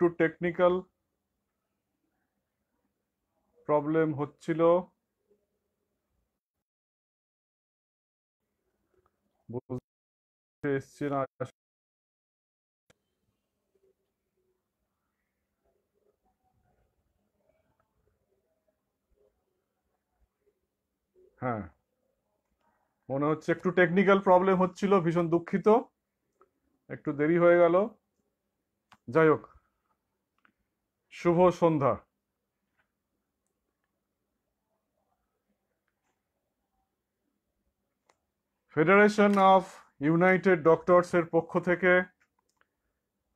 একটু technical problem হচ্ছিল এসছে না হ্যাঁ মনে হচ্ছে একটু টেকনিক্যাল প্রবলেম হচ্ছিল ভীষণ দুঃখিত একটু দেরি হয়ে গেল যাই হোক শুভ সন্ধ্যা ফেডারেশন অফ ইউনাইটেড ডক্টরসের পক্ষ থেকে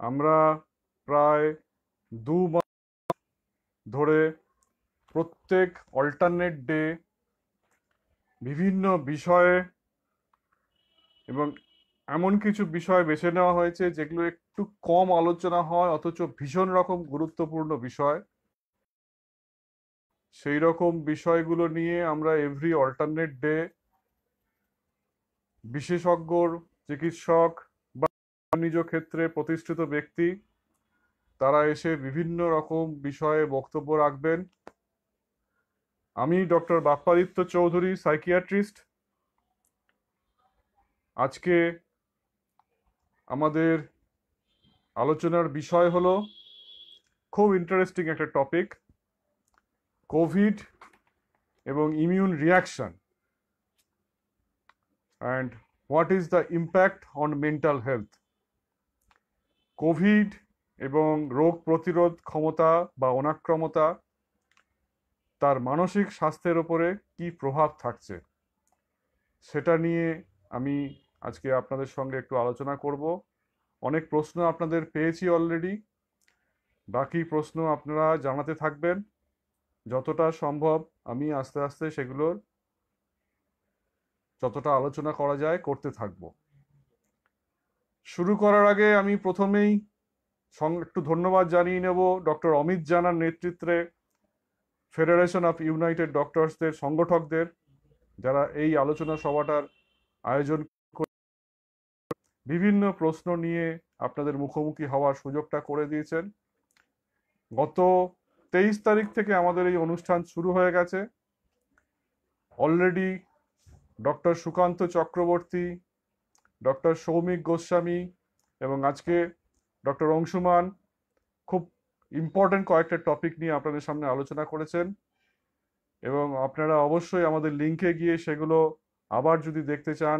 আমরা প্রায় দু মাস ধরে প্রত্যেক অল্টারনেট ডে বিভিন্ন বিষয়ে এবং এমন কিছু বিষয় বেছে নেওয়া হয়েছে যেগুলো একটু কম আলোচনা হয় অথচ ভীষণ রকম গুরুত্বপূর্ণ বিষয় সেই রকম বিষয়গুলো নিয়ে আমরা এভরি অল্টারনেট ডে বিশেষজ্ঞর চিকিৎসক বা নিজ ক্ষেত্রে প্রতিষ্ঠিত ব্যক্তি তারা এসে বিভিন্ন রকম বিষয়ে বক্তব্য রাখবেন আমি ডক্টর বাপ্পাদিত্য চৌধুরী সাইকিয়াট্রিস্ট আজকে আমাদের আলোচনার বিষয় হলো খুব ইন্টারেস্টিং একটা টপিক কোভিড এবং immune reaction and what is the impact on mental health covid এবং রোগ প্রতিরোধ ক্ষমতা বা অনাক্রমতা তার মানসিক স্বাস্থ্যের ওপরে কি প্রভাব থাকছে সেটা নিয়ে আমি আজকে আপনাদের সঙ্গে একটু আলোচনা করব অনেক প্রশ্ন আপনাদের পেয়েছি অলরেডি বাকি প্রশ্ন আপনারা জানাতে থাকবেন যতটা সম্ভব আমি আস্তে আস্তে সেগুলোর যতটা আলোচনা করা যায় করতে থাকব শুরু করার আগে আমি প্রথমেই একটু ধন্যবাদ জানিয়ে নেব ডক্টর অমিত জানার নেতৃত্বে ফেডারেশন অফ ইউনাইটেড ডক্টরসদের সংগঠকদের যারা এই আলোচনা সভাটার আয়োজন বিভিন্ন প্রশ্ন নিয়ে আপনাদের মুখোমুখি হওয়ার সুযোগটা করে দিয়েছেন গত তেইশ তারিখ থেকে আমাদের এই অনুষ্ঠান শুরু হয়ে গেছে already doctor Sukanta Chakraborty doctor Soumik Goswami এবং আজকে ডক্টর অংশুমান খুব ইম্পর্ট্যান্ট কয়েকটা টপিক নিয়ে আপনাদের সামনে আলোচনা করেছেন এবং আপনারা অবশ্যই আমাদের লিঙ্কে গিয়ে সেগুলো আবার যদি দেখতে চান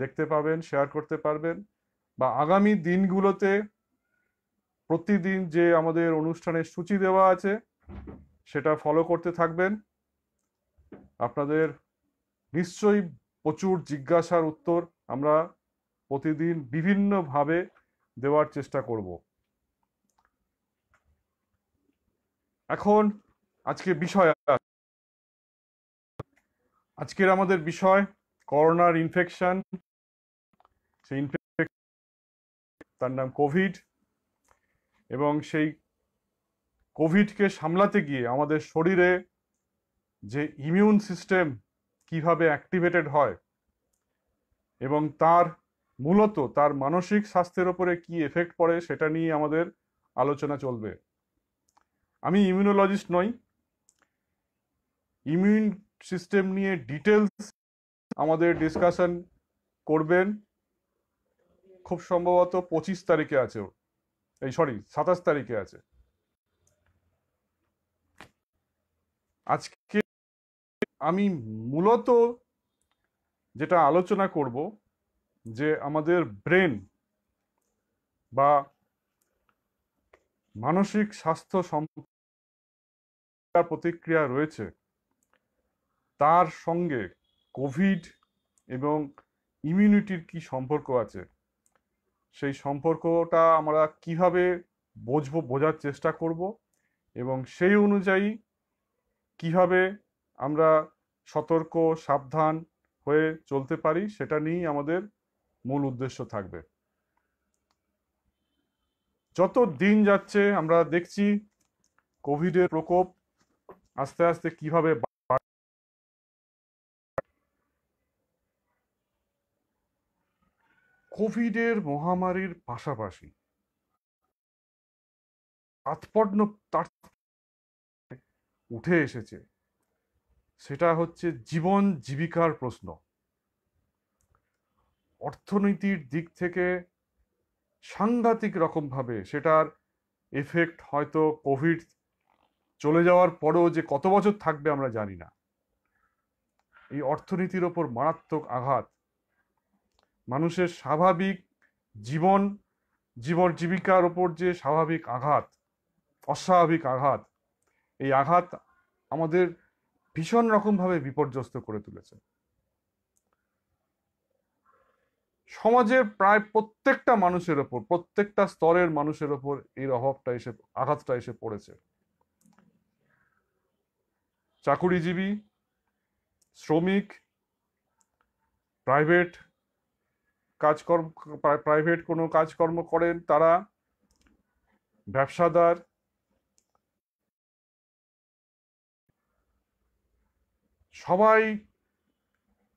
দেখতে পাবেন শেয়ার করতে পারবেন বা আগামী দিনগুলোতে প্রতিদিন যে আমাদের অনুষ্ঠানের সূচি দেওয়া আছে সেটা ফলো করতে থাকবেন আপনাদের নিশ্চয়ই প্রচুর জিজ্ঞাসার উত্তর আমরা প্রতিদিন বিভিন্নভাবে দেওয়ার চেষ্টা করব এখন আজকে বিষয় আজকের আমাদের বিষয় করোনার ইনফেকশন সেই ইনফেকশন তার নাম কোভিড এবং সেই কোভিডকে সামলাতে গিয়ে আমাদের শরীরে যে ইমিউন সিস্টেম কিভাবে অ্যাক্টিভেটেড হয় এবং তার মূলত তার মানসিক স্বাস্থ্যের ওপরে কি এফেক্ট পড়ে সেটা নিয়ে আমাদের আলোচনা চলবে আমি ইমিউনোলজিস্ট নই ইমিউন সিস্টেম নিয়ে ডিটেলস আমাদের ডিসকাশন করবেন খুব সম্ভবত পঁচিশ তারিখে আছে এই সরি সাতাশ তারিখে আছে আজকে আমি মূলত যেটা আলোচনা করব যে আমাদের ব্রেন বা মানসিক স্বাস্থ্য সম্পর্ক প্রতিক্রিয়া রয়েছে তার সঙ্গে কোভিড এবং ইমিউনিটির কি সম্পর্ক আছে সেই সম্পর্কটা আমরা কিভাবে বোঝব বোঝার চেষ্টা করব এবং সেই অনুযায়ী কিভাবে আমরা সতর্ক সাবধান হয়ে চলতে পারি সেটা নিয়েই আমাদের মূল উদ্দেশ্য থাকবে যত দিন যাচ্ছে আমরা দেখছি কোভিডের প্রকোপ আস্তে আস্তে কিভাবে কোভিডের মহামারীর পাশাপাশি তাৎপর্য তার উঠে এসেছে সেটা হচ্ছে জীবন জীবিকার প্রশ্ন অর্থনীতির দিক থেকে সাংঘাতিক রকমভাবে সেটার এফেক্ট হয়তো কোভিড চলে যাওয়ার পরেও যে কত বছর থাকবে আমরা জানি না এই অর্থনীতির ওপর মারাত্মক আঘাত মানুষের স্বাভাবিক জীবন জীবন জীবিকার ওপর যে স্বাভাবিক আঘাত অস্বাভাবিক আঘাত এই আঘাত আমাদের ভীষণ রকমভাবে বিপর্যস্ত করে তুলেছে সমাজের প্রায় প্রত্যেকটা মানুষের ওপর প্রত্যেকটা স্তরের মানুষের ওপর এর অভাবটা এসে আঘাতটা এসে পড়েছে চাকুরিজীবী শ্রমিক প্রাইভেট কাজকর্ম প্রাইভেট কোনো কাজকর্ম করেন তারা ব্যবসাদার সবাই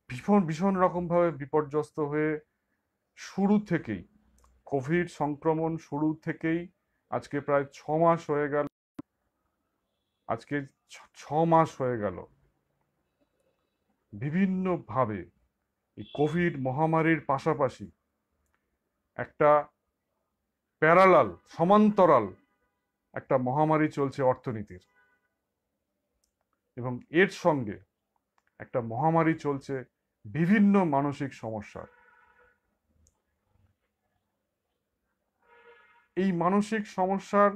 ভীষণ ভীষণ রকমভাবে বিপর্যস্ত হয়ে শুরু থেকেই কোভিড সংক্রমণ শুরু থেকেই আজকে প্রায় ছ মাস হয়ে গেল আজকে ছ মাস হয়ে গেল বিভিন্নভাবে এই কোভিড মহামারীর পাশাপাশি একটা প্যারালাল সমান্তরাল একটা মহামারী চলছে অর্থনীতির এবং এর সঙ্গে একটা মহামারী চলছে বিভিন্ন মানসিক সমস্যার এই মানসিক সমস্যার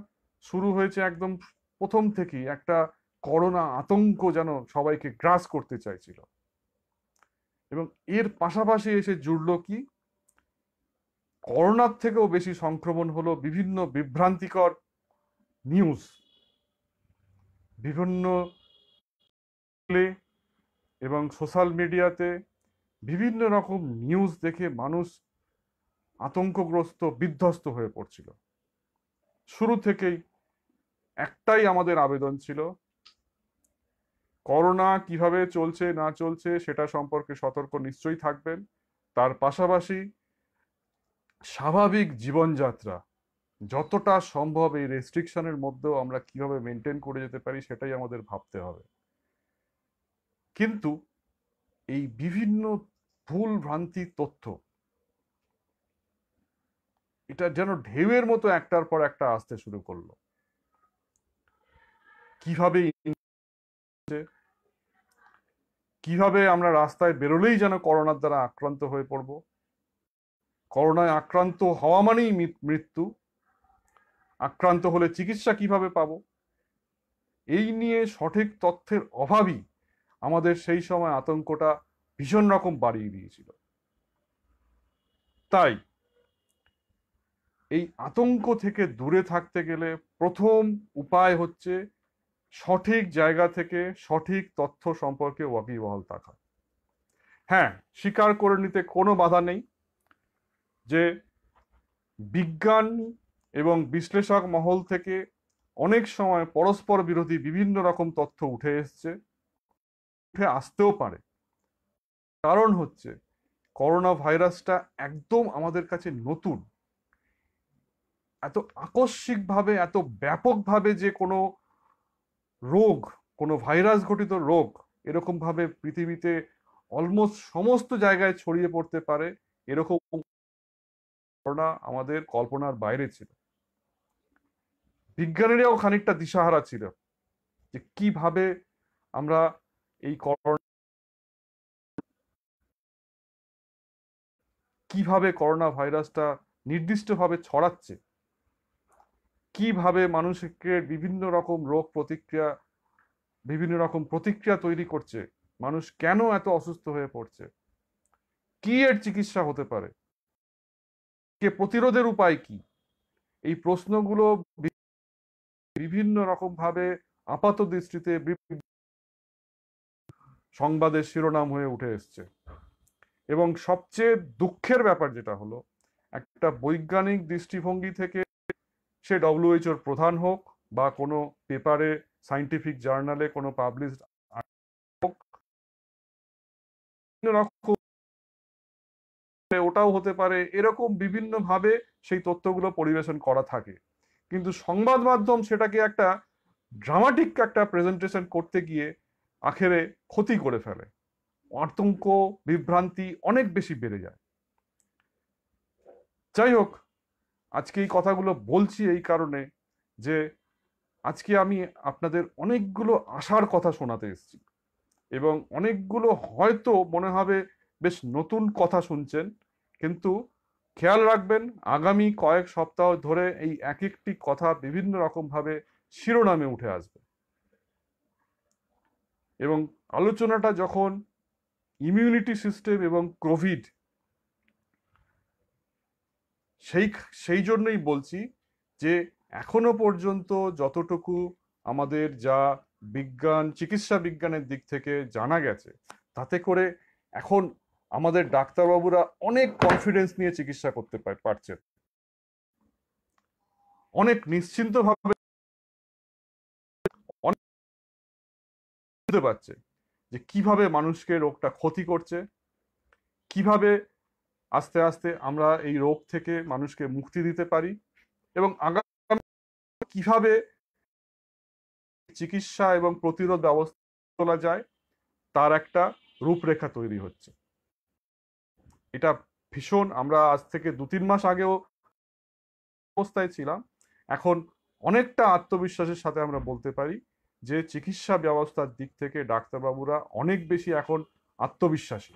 শুরু হয়েছে একদম প্রথম থেকেই একটা করোনা আতঙ্ক যেন সবাইকে গ্রাস করতে চাইছিল এবং এর পাশাপাশি এসে জুড়লো কি করোনার থেকেও বেশি সংক্রমণ হলো বিভিন্ন বিভ্রান্তিকর নিউজ বিভিন্ন এবং সোশ্যাল মিডিয়াতে বিভিন্ন রকম নিউজ দেখে মানুষ আতঙ্কগ্রস্ত বিধ্বস্ত হয়ে পড়ছিল শুরু থেকেই একটাই আমাদের আবেদন ছিল করোনা কিভাবে চলছে না চলছে সেটা সম্পর্কে সতর্ক নিশ্চয়ই থাকবেন তার পাশাপাশি স্বাভাবিক জীবনযাত্রা যতটা সম্ভব এই রেস্ট্রিকশনের মধ্যেও আমরা কিভাবে মেনটেন করে যেতে পারি সেটাই আমাদের ভাবতে হবে কিন্তু এই বিভিন্ন ভুল ভ্রান্তি তথ্য এটা যেন ঢেউয়ের মতো একটার পর একটা আসতে শুরু করলো কিভাবে কিভাবে আমরা রাস্তায় বেরোলেই যেন করোনার দ্বারা আক্রান্ত হয়ে পড়ব করোনায় আক্রান্ত হওয়া মানেই মৃত্যু আক্রান্ত হলে চিকিৎসা কিভাবে পাব এই নিয়ে সঠিক তথ্যের অভাবই আমাদের সেই সময় আতঙ্কটা ভীষণ রকম বাড়িয়ে দিয়েছিল তাই এই আতঙ্ক থেকে দূরে থাকতে গেলে প্রথম উপায় হচ্ছে সঠিক জায়গা থেকে সঠিক তথ্য সম্পর্কে ওয়াকিবহাল থাকা হ্যাঁ স্বীকার করে নিতে কোনো বাধা নেই যে বিজ্ঞান এবং বিশ্লেষক মহল থেকে অনেক সময় পরস্পর বিরোধী বিভিন্ন রকম তথ্য উঠে এসছে উঠে আসতেও পারে কারণ হচ্ছে করোনা ভাইরাসটা একদম আমাদের কাছে নতুন এত আকস্মিকভাবে এত ব্যাপকভাবে যে কোনো রোগ কোনো ভাইরাস ঘটিত রোগ এরকমভাবে পৃথিবীতে অলমোস্ট সমস্ত জায়গায় ছড়িয়ে পড়তে পারে এরকম ঘটনা আমাদের কল্পনার বাইরে ছিল বিজ্ঞানীরাও খানিকটা দিশাহারা ছিল যে কিভাবে আমরা এই করোনা কিভাবে করোনা ভাইরাসটা নির্দিষ্টভাবে ছড়াচ্ছে কিভাবে মানুষকে বিভিন্ন রকম রোগ প্রতিক্রিয়া বিভিন্ন রকম প্রতিক্রিয়া তৈরি করছে মানুষ কেন এত অসুস্থ হয়ে পড়ছে কি এর চিকিৎসা হতে পারে কে প্রতিরোধের উপায় কি এই প্রশ্নগুলো বিভিন্ন রকম ভাবে আপাত দৃষ্টিতে সংবাদের শিরোনাম হয়ে উঠে এসছে এবং সবচেয়ে দুঃখের ব্যাপার যেটা হলো একটা বৈজ্ঞানিক দৃষ্টিভঙ্গি থেকে সে ডব্লিউএইচওর প্রধান হোক বা কোনো পেপারে সাইন্টিফিক জার্নালে কোনো পাবলিশ হোক ওটাও হতে পারে এরকম বিভিন্নভাবে সেই তথ্যগুলো পরিবেশন করা থাকে কিন্তু সংবাদ মাধ্যম সেটাকে একটা ড্রামাটিক একটা প্রেজেন্টেশন করতে গিয়ে আখেরে ক্ষতি করে ফেলে আতঙ্ক বিভ্রান্তি অনেক বেশি বেড়ে যায় যাই হোক আজকে এই কথাগুলো বলছি এই কারণে যে আজকে আমি আপনাদের অনেকগুলো আশার কথা শোনাতে এসেছি এবং অনেকগুলো হয়তো মনে হবে বেশ নতুন কথা শুনছেন কিন্তু খেয়াল রাখবেন আগামী কয়েক সপ্তাহ ধরে এই এক একটি কথা বিভিন্ন রকমভাবে শিরোনামে উঠে আসবে এবং আলোচনাটা যখন ইমিউনিটি সিস্টেম এবং কোভিড সেই সেই জন্যই বলছি যে এখনো পর্যন্ত যতটুকু আমাদের যা বিজ্ঞান চিকিৎসা বিজ্ঞানের দিক থেকে জানা গেছে তাতে করে এখন আমাদের ডাক্তারবাবুরা অনেক কনফিডেন্স নিয়ে চিকিৎসা করতে পারছেন অনেক নিশ্চিন্তভাবে বুঝতে পারছে যে কিভাবে মানুষকে রোগটা ক্ষতি করছে কিভাবে আস্তে আস্তে আমরা এই রোগ থেকে মানুষকে মুক্তি দিতে পারি এবং আগামী কিভাবে চিকিৎসা এবং প্রতিরোধ ব্যবস্থা তোলা যায় তার একটা রূপরেখা তৈরি হচ্ছে এটা ভীষণ আমরা আজ থেকে দু তিন মাস আগেও অবস্থায় ছিলাম এখন অনেকটা আত্মবিশ্বাসের সাথে আমরা বলতে পারি যে চিকিৎসা ব্যবস্থার দিক থেকে ডাক্তারবাবুরা অনেক বেশি এখন আত্মবিশ্বাসী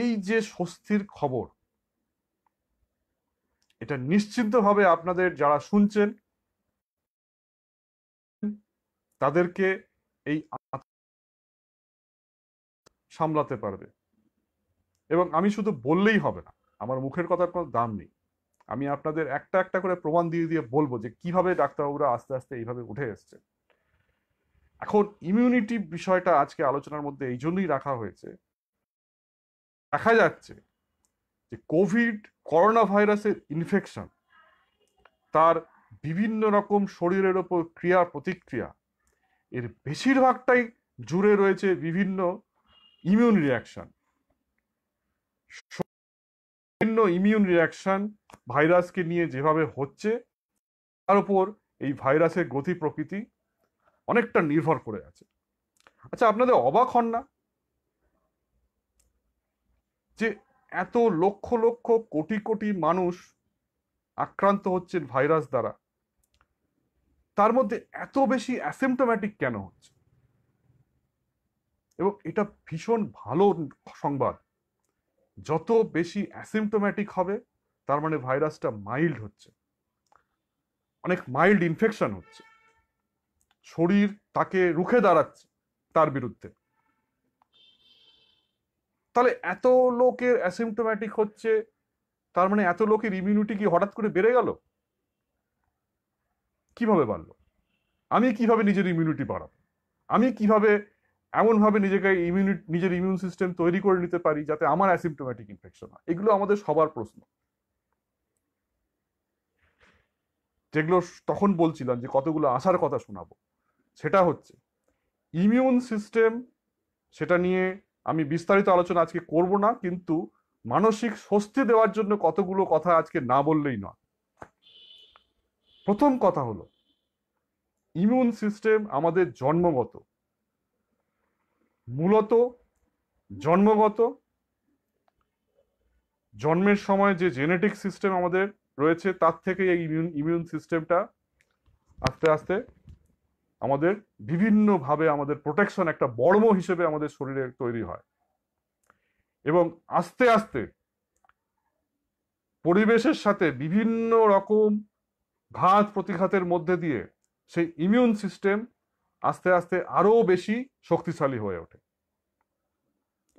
এই যে স্বস্তির খবর এটা নিশ্চিন্তভাবে আপনাদের যারা শুনছেন তাদেরকে এই সামলাতে পারবে এবং আমি শুধু বললেই হবে না আমার মুখের কথার কোনো দাম নেই আমি আপনাদের একটা একটা করে প্রমাণ দিয়ে দিয়ে বলবো যে কিভাবে ডাক্তারবাবুরা আস্তে আস্তে এইভাবে উঠে এসছে এখন ইমিউনিটি বিষয়টা আজকে আলোচনার মধ্যে এই জন্যই রাখা হয়েছে দেখা যাচ্ছে যে কোভিড করোনা ভাইরাসের ইনফেকশন তার বিভিন্ন রকম শরীরের ওপর ক্রিয়া প্রতিক্রিয়া এর বেশিরভাগটাই জুড়ে রয়েছে বিভিন্ন ইমিউন রিয়াকশন বিভিন্ন ইমিউন রিয়াকশন ভাইরাসকে নিয়ে যেভাবে হচ্ছে তার উপর এই ভাইরাসের গতি প্রকৃতি অনেকটা নির্ভর করে আছে আচ্ছা আপনাদের অবাক হন না যে এত লক্ষ লক্ষ কোটি কোটি মানুষ আক্রান্ত হচ্ছেন ভাইরাস দ্বারা তার মধ্যে এত বেশি অ্যাসিমটোম্যাটিক কেন হচ্ছে এবং এটা ভীষণ ভালো সংবাদ যত বেশি অ্যাসিমটোম্যাটিক হবে তার মানে ভাইরাসটা মাইল্ড হচ্ছে অনেক মাইল্ড ইনফেকশন হচ্ছে শরীর তাকে রুখে দাঁড়াচ্ছে তার বিরুদ্ধে তাহলে এত লোকের অ্যাসিমটোম্যাটিক হচ্ছে তার মানে এত লোকের ইমিউনিটি কি হঠাৎ করে বেড়ে গেল কিভাবে বাড়লো আমি কিভাবে নিজের ইমিউনিটি বাড়াবো আমি কিভাবে এমনভাবে নিজেকে ইমিউনিটি নিজের ইমিউন সিস্টেম তৈরি করে নিতে পারি যাতে আমার অ্যাসিমটোম্যাটিক ইনফেকশন হয় এগুলো আমাদের সবার প্রশ্ন যেগুলো তখন বলছিলাম যে কতগুলো আসার কথা শোনাবো সেটা হচ্ছে ইমিউন সিস্টেম সেটা নিয়ে আমি বিস্তারিত আলোচনা আজকে করব না কিন্তু মানসিক স্বস্তি দেওয়ার জন্য কতগুলো কথা আজকে না বললেই নয় প্রথম কথা হলো ইমিউন সিস্টেম আমাদের জন্মগত মূলত জন্মগত জন্মের সময় যে জেনেটিক সিস্টেম আমাদের রয়েছে তার থেকে এই ইমিউন ইমিউন সিস্টেমটা আস্তে আস্তে আমাদের বিভিন্নভাবে আমাদের প্রোটেকশন একটা বর্ম হিসেবে আমাদের শরীরে তৈরি হয় এবং আস্তে আস্তে পরিবেশের সাথে বিভিন্ন রকম ঘাত প্রতিঘাতের মধ্যে দিয়ে সেই ইমিউন সিস্টেম আস্তে আস্তে আরও বেশি শক্তিশালী হয়ে ওঠে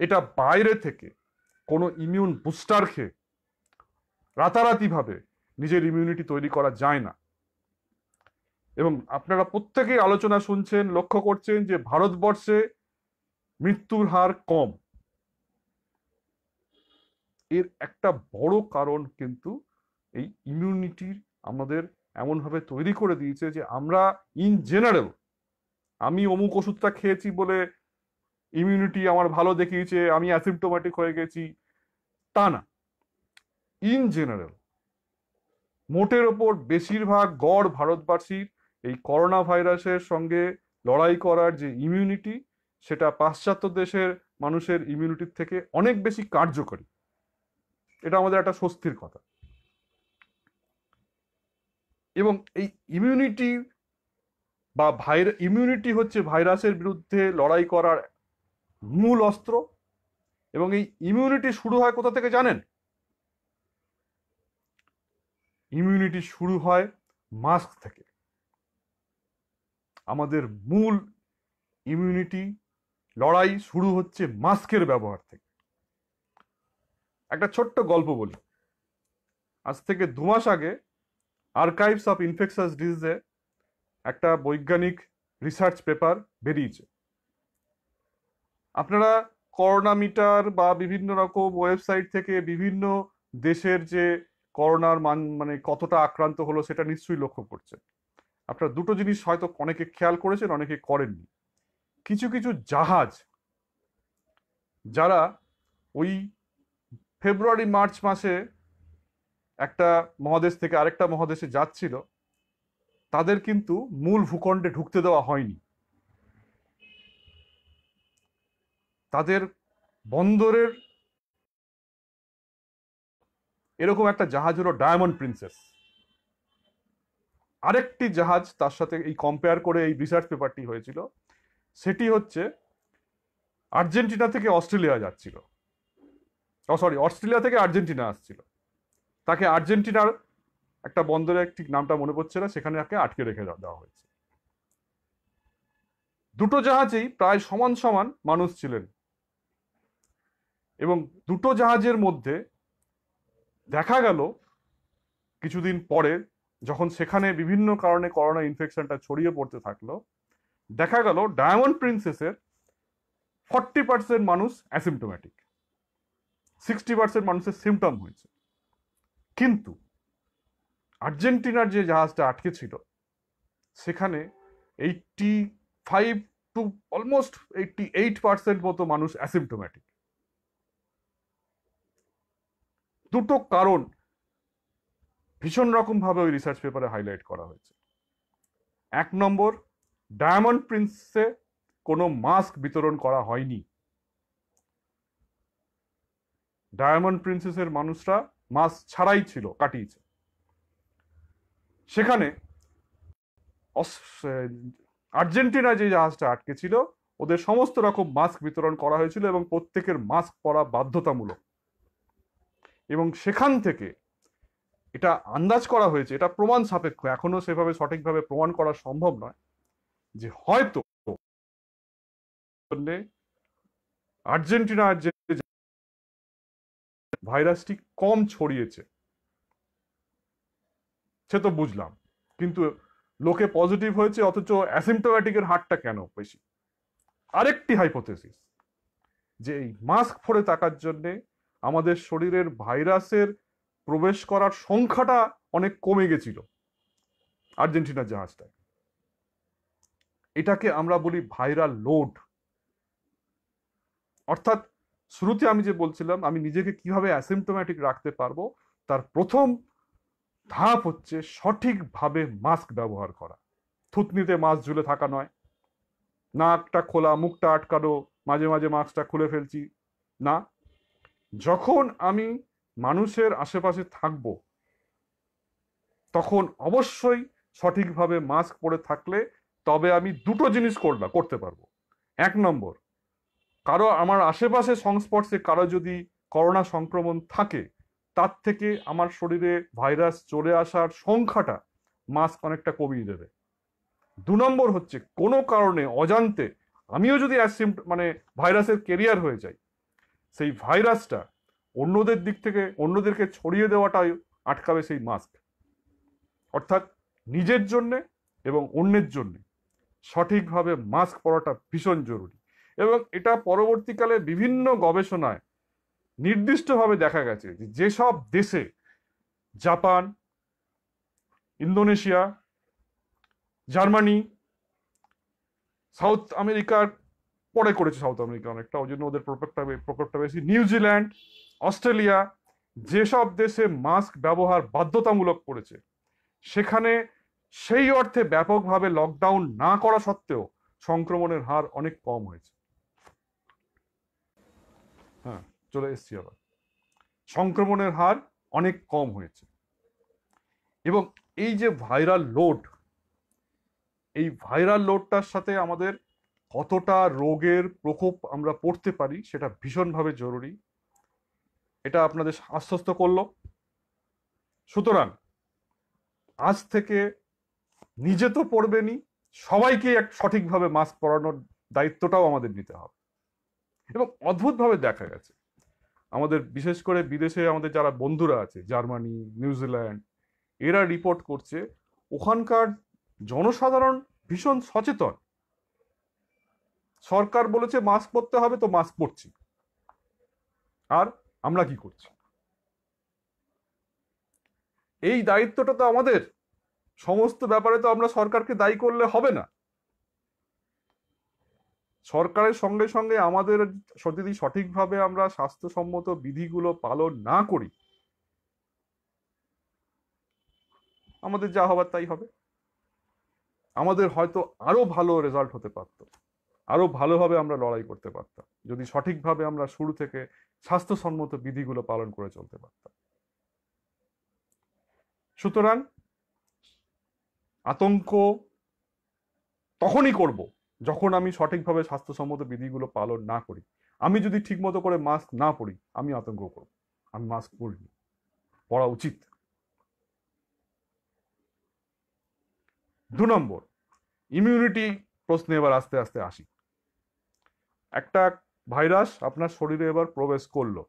এটা বাইরে থেকে কোনো ইমিউন বুস্টার খেয়ে রাতারাতিভাবে নিজের ইমিউনিটি তৈরি করা যায় না এবং আপনারা প্রত্যেকেই আলোচনা শুনছেন লক্ষ্য করছেন যে ভারতবর্ষে মৃত্যুর হার কম এর একটা বড় কারণ কিন্তু এই ইমিউনিটির আমাদের এমনভাবে তৈরি করে দিয়েছে যে আমরা ইন জেনারেল আমি অমুক ওষুধটা খেয়েছি বলে ইমিউনিটি আমার ভালো দেখিয়েছে আমি অ্যাসিমটোম্যাটিক হয়ে গেছি তা না ইন জেনারেল মোটের ওপর বেশিরভাগ গড় ভারতবাসীর এই করোনা ভাইরাসের সঙ্গে লড়াই করার যে ইমিউনিটি সেটা পাশ্চাত্য দেশের মানুষের ইমিউনিটির থেকে অনেক বেশি কার্যকরী এটা আমাদের একটা স্বস্তির কথা এবং এই ইমিউনিটি বা ভাইর ইমিউনিটি হচ্ছে ভাইরাসের বিরুদ্ধে লড়াই করার মূল অস্ত্র এবং এই ইমিউনিটি শুরু হয় কোথা থেকে জানেন ইমিউনিটি শুরু হয় মাস্ক থেকে আমাদের মূল ইমিউনিটি লড়াই শুরু হচ্ছে মাস্কের ব্যবহার থেকে একটা ছোট্ট গল্প বলি আজ থেকে দু মাস আগে আর্কাইভস অফ ইনফেকশাস ডিজিজে একটা বৈজ্ঞানিক রিসার্চ পেপার বেরিয়েছে আপনারা করোনা মিটার বা বিভিন্ন রকম ওয়েবসাইট থেকে বিভিন্ন দেশের যে করোনার মান মানে কতটা আক্রান্ত হলো সেটা নিশ্চয়ই লক্ষ্য করছেন আপনারা দুটো জিনিস হয়তো অনেকে খেয়াল করেছেন অনেকে করেননি কিছু কিছু জাহাজ যারা ওই ফেব্রুয়ারি মার্চ মাসে একটা মহাদেশ থেকে আরেকটা মহাদেশে যাচ্ছিল তাদের কিন্তু মূল ভূখণ্ডে ঢুকতে দেওয়া হয়নি তাদের বন্দরের এরকম একটা জাহাজ হলো ডায়মন্ড প্রিন্সেস আরেকটি জাহাজ তার সাথে এই কম্পেয়ার করে এই রিসার্চ পেপারটি হয়েছিল সেটি হচ্ছে আর্জেন্টিনা থেকে অস্ট্রেলিয়া যাচ্ছিল ও সরি অস্ট্রেলিয়া থেকে আর্জেন্টিনা আসছিল তাকে আর্জেন্টিনার একটা বন্দরে ঠিক নামটা মনে পড়ছে না সেখানে তাকে আটকে রেখে দেওয়া হয়েছে দুটো জাহাজেই প্রায় সমান সমান মানুষ ছিলেন এবং দুটো জাহাজের মধ্যে দেখা গেল কিছুদিন পরে যখন সেখানে বিভিন্ন কারণে করোনা ইনফেকশনটা ছড়িয়ে পড়তে থাকলো দেখা গেল ডায়মন্ড প্রিন্সেসের ফর্টি পার্সেন্ট মানুষ অ্যাসিমটোম্যাটিক সিক্সটি পার্সেন্ট মানুষের সিমটম হয়েছে কিন্তু আর্জেন্টিনার যে জাহাজটা আটকে ছিল সেখানে eighty five to almost eighty eight percent মতো মানুষ অ্যাসিমটোম্যাটিক দুটো কারণ ভীষণ রকমভাবে ওই রিসার্চ পেপারে হাইলাইট করা হয়েছে এক নম্বর ডায়মন্ড প্রিন্সে কোনো মাস্ক বিতরণ করা হয়নি ডায়মন্ড প্রিন্সেসের মানুষরা মাস্ক ছাড়াই ছিল কাটিয়েছে সেখানে আর্জেন্টিনা যে জাহাজটা আটকে ছিল ওদের সমস্ত রকম মাস্ক বিতরণ করা হয়েছিল এবং প্রত্যেকের মাস্ক পরা বাধ্যতামূলক এবং সেখান থেকে এটা আন্দাজ করা হয়েছে এটা প্রমাণ সাপেক্ষ এখনো সেভাবে সঠিকভাবে প্রমাণ করা সম্ভব নয় যে হয়তো আর্জেন্টিনা ভাইরাসটি কম ছড়িয়েছে সে তো বুঝলাম কিন্তু লোকে পজিটিভ হয়েছে অথচ অ্যাসিমটোম্যাটিকের হারটা কেন বেশি আরেকটি হাইপোথেসিস যে এই মাস্ক পরে থাকার জন্যে আমাদের শরীরের ভাইরাসের প্রবেশ করার সংখ্যাটা অনেক কমে গেছিল আর্জেন্টিনার জাহাজটায় এটাকে আমরা বলি ভাইরাল লোড অর্থাৎ শুরুতে আমি যে বলছিলাম আমি নিজেকে কিভাবে অ্যাসিমটোম্যাটিক রাখতে পারবো তার প্রথম ধাপ হচ্ছে সঠিকভাবে মাস্ক ব্যবহার করা থুতনিতে মাস্ক ঝুলে থাকা নয় নাকটা খোলা মুখটা আটকানো মাঝে মাঝে মাস্কটা খুলে ফেলছি না যখন আমি মানুষের আশেপাশে থাকব তখন অবশ্যই সঠিকভাবে মাস্ক পরে থাকলে তবে আমি দুটো জিনিস করবা করতে পারবো এক নম্বর কারো আমার আশেপাশে সংস্পর্শে কারো যদি করোনা সংক্রমণ থাকে তার থেকে আমার শরীরে ভাইরাস চলে আসার সংখ্যাটা মাস্ক অনেকটা কমিয়ে দেবে দু নম্বর হচ্ছে কোনো কারণে অজান্তে আমিও যদি অ্যাসিম মানে ভাইরাসের কেরিয়ার হয়ে যাই সেই ভাইরাসটা অন্যদের দিক থেকে অন্যদেরকে ছড়িয়ে দেওয়াটাই আটকাবে সেই মাস্ক অর্থাৎ নিজের জন্যে এবং অন্যের জন্যে সঠিকভাবে মাস্ক পরাটা ভীষণ জরুরি এবং এটা পরবর্তীকালে বিভিন্ন গবেষণায় নির্দিষ্টভাবে দেখা গেছে যে যেসব দেশে জাপান ইন্দোনেশিয়া জার্মানি সাউথ আমেরিকার পরে করেছে সাউথ আমেরিকা অনেকটা ওই জন্য ওদের প্রকোপটা প্রকোপটা বেশি নিউজিল্যান্ড অস্ট্রেলিয়া যেসব দেশে মাস্ক ব্যবহার বাধ্যতামূলক করেছে সেখানে সেই অর্থে ব্যাপকভাবে লকডাউন না করা সত্ত্বেও সংক্রমণের হার অনেক কম হয়েছে হ্যাঁ চলে এসছি আবার সংক্রমণের হার অনেক কম হয়েছে এবং এই যে ভাইরাল লোড এই ভাইরাল লোডটার সাথে আমাদের কতটা রোগের প্রকোপ আমরা পড়তে পারি সেটা ভীষণভাবে জরুরি এটা আপনাদের আশ্বস্ত করলো সুতরাং আজ থেকে নিজে তো পড়বেনই সবাইকে এক সঠিকভাবে মাস্ক পরানোর দায়িত্বটাও আমাদের নিতে হবে এবং অদ্ভুতভাবে দেখা গেছে আমাদের বিশেষ করে বিদেশে আমাদের যারা বন্ধুরা আছে জার্মানি নিউজিল্যান্ড এরা রিপোর্ট করছে ওখানকার জনসাধারণ ভীষণ সচেতন সরকার বলেছে মাস্ক পরতে হবে তো মাস্ক পরছি আর আমরা কি করছি এই দায়িত্বটা তো আমাদের সমস্ত ব্যাপারে তো আমরা সরকারকে দায়ী করলে হবে না সরকারের সঙ্গে সঙ্গে আমাদের যদি সঠিকভাবে আমরা স্বাস্থ্যসম্মত বিধিগুলো পালন না করি আমাদের যা হবার তাই হবে আমাদের হয়তো আরো ভালো রেজাল্ট হতে পারতো আরো ভালোভাবে আমরা লড়াই করতে পারতাম যদি সঠিকভাবে আমরা শুরু থেকে স্বাস্থ্যসম্মত বিধিগুলো পালন করে চলতে পারতাম সুতরাং আতঙ্ক তখনই করব যখন আমি সঠিকভাবে স্বাস্থ্যসম্মত বিধিগুলো পালন না করি আমি যদি ঠিকমতো করে মাস্ক না পরি আমি আতঙ্ক করব আমি মাস্ক পরিনি পড়া উচিত দু নম্বর ইমিউনিটি প্রশ্নে এবার আস্তে আস্তে আসি একটা ভাইরাস আপনার শরীরে এবার প্রবেশ করলো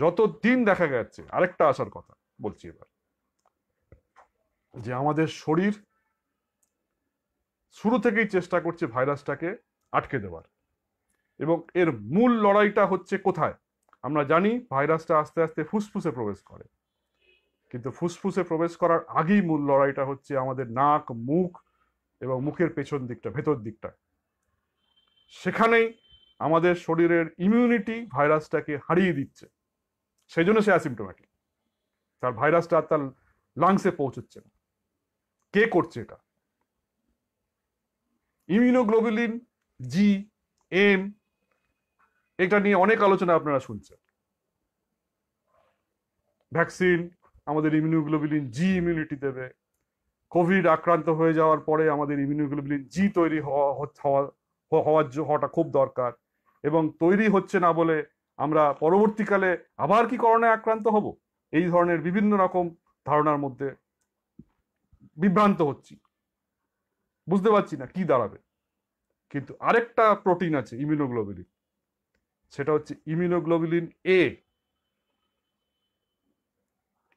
যত দিন দেখা যাচ্ছে আরেকটা আসার কথা বলছি এবার যে আমাদের শরীর শুরু থেকেই চেষ্টা করছে ভাইরাসটাকে আটকে দেওয়ার এবং এর মূল লড়াইটা হচ্ছে কোথায় আমরা জানি ভাইরাসটা আস্তে আস্তে ফুসফুসে প্রবেশ করে কিন্তু ফুসফুসে প্রবেশ করার আগেই মূল লড়াইটা হচ্ছে আমাদের নাক মুখ এবং মুখের পেছন দিকটা ভেতর দিকটা সেখানেই আমাদের শরীরের ইমিউনিটি ভাইরাসটাকে হারিয়ে দিচ্ছে সেই জন্য সে অ্যাসিমটোম্যাটিক তার ভাইরাসটা তার লাংসে পৌঁছচ্ছে না কে করছে এটা ইমিউনোগ্লোবিলিন জি এম এটা নিয়ে অনেক আলোচনা আপনারা শুনছেন ভ্যাকসিন আমাদের ইমিউনোগ্লোবিলিন জি ইমিউনিটি দেবে কোভিড আক্রান্ত হয়ে যাওয়ার পরে আমাদের ইমিউনোগ্লোবিলিন জি তৈরি হওয়া হওয়া হওয়ার হওয়াটা খুব দরকার এবং তৈরি হচ্ছে না বলে আমরা পরবর্তীকালে আবার কি করোনায় আক্রান্ত হব এই ধরনের বিভিন্ন রকম ধারণার মধ্যে বিভ্রান্ত হচ্ছি বুঝতে পারছি না কি দাঁড়াবে কিন্তু আরেকটা প্রোটিন আছে ইমিউনোগ্লোবিলিন সেটা হচ্ছে ইমিউনোগ্লোবিলিন এ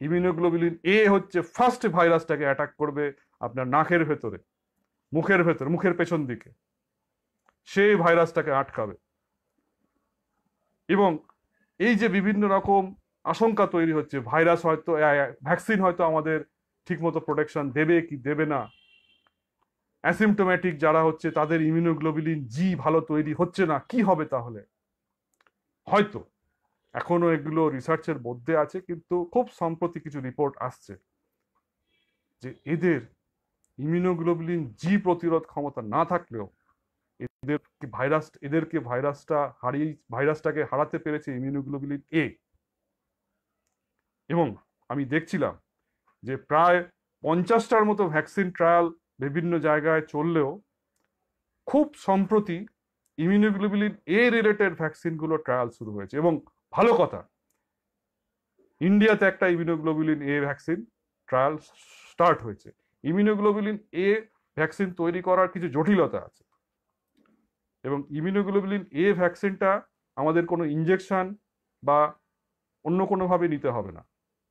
ইমিউনোগ্লোবিলিন এ হচ্ছে ফার্স্ট ভাইরাসটাকে অ্যাটাক করবে আপনার নাকের ভেতরে মুখের ভেতরে মুখের পেছন দিকে সে ভাইরাসটাকে আটকাবে এবং এই যে বিভিন্ন রকম আশঙ্কা তৈরি হচ্ছে ভাইরাস হয়তো ভ্যাকসিন হয়তো আমাদের ঠিকমতো প্রোটেকশন দেবে কি দেবে না অ্যাসিমটোম্যাটিক যারা হচ্ছে তাদের ইমিউনোগ্লোবিলিন জি ভালো তৈরি হচ্ছে না কি হবে তাহলে হয়তো এখনো এগুলো রিসার্চের মধ্যে আছে কিন্তু খুব সম্প্রতি কিছু রিপোর্ট আসছে যে এদের ইমিউনোগ্লোবিলিন জি প্রতিরোধ ক্ষমতা না থাকলেও এদের ভাইরাস এদেরকে ভাইরাসটা হারিয়ে ভাইরাসটাকে হারাতে পেরেছে ইমিউনোগ্লোবিলিন এ এবং আমি দেখছিলাম যে প্রায় পঞ্চাশটার মতো ভ্যাকসিন ট্রায়াল বিভিন্ন জায়গায় চললেও খুব সম্প্রতি ইমিউনোগ্লোবিলিন এ রিলেটেড ভ্যাকসিনগুলো ট্রায়াল শুরু হয়েছে এবং ভালো কথা ইন্ডিয়াতে একটা immunoglobulin A vaccine trial start হয়েছে ইমিউনোগ্লোবিলিন এ ভ্যাকসিন তৈরি করার কিছু জটিলতা আছে এবং ইমিউনোগ্লোবিলিন এ ভ্যাকসিনটা আমাদের কোনো ইঞ্জেকশান বা অন্য কোনোভাবে নিতে হবে না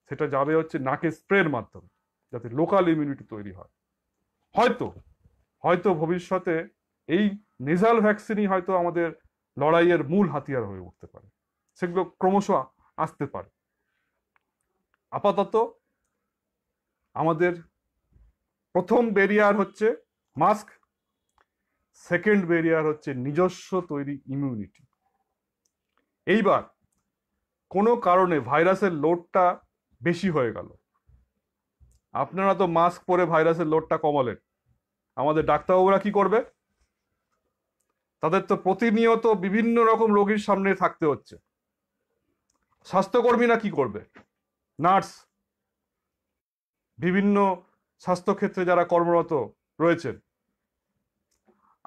সেটা যাবে হচ্ছে নাকে স্প্রের মাধ্যমে যাতে লোকাল ইমিউনিটি তৈরি হয় হয়তো হয়তো ভবিষ্যতে এই নেজাল ভ্যাকসিনই হয়তো আমাদের লড়াইয়ের মূল হাতিয়ার হয়ে উঠতে পারে সেগুলো ক্রমশ আসতে পারে আপাতত আমাদের প্রথম ব্যারিয়ার হচ্ছে মাস্ক সেকেন্ড বেরিয়ার হচ্ছে নিজস্ব তৈরি ইমিউনিটি এইবার কোনো কারণে ভাইরাসের লোডটা বেশি হয়ে গেল আপনারা তো মাস্ক পরে ভাইরাসের লোডটা কমালেন আমাদের ডাক্তারবাবুরা কি করবে তাদের তো প্রতিনিয়ত বিভিন্ন রকম রোগীর সামনে থাকতে হচ্ছে স্বাস্থ্যকর্মীরা কি করবে নার্স বিভিন্ন স্বাস্থ্যক্ষেত্রে যারা কর্মরত রয়েছেন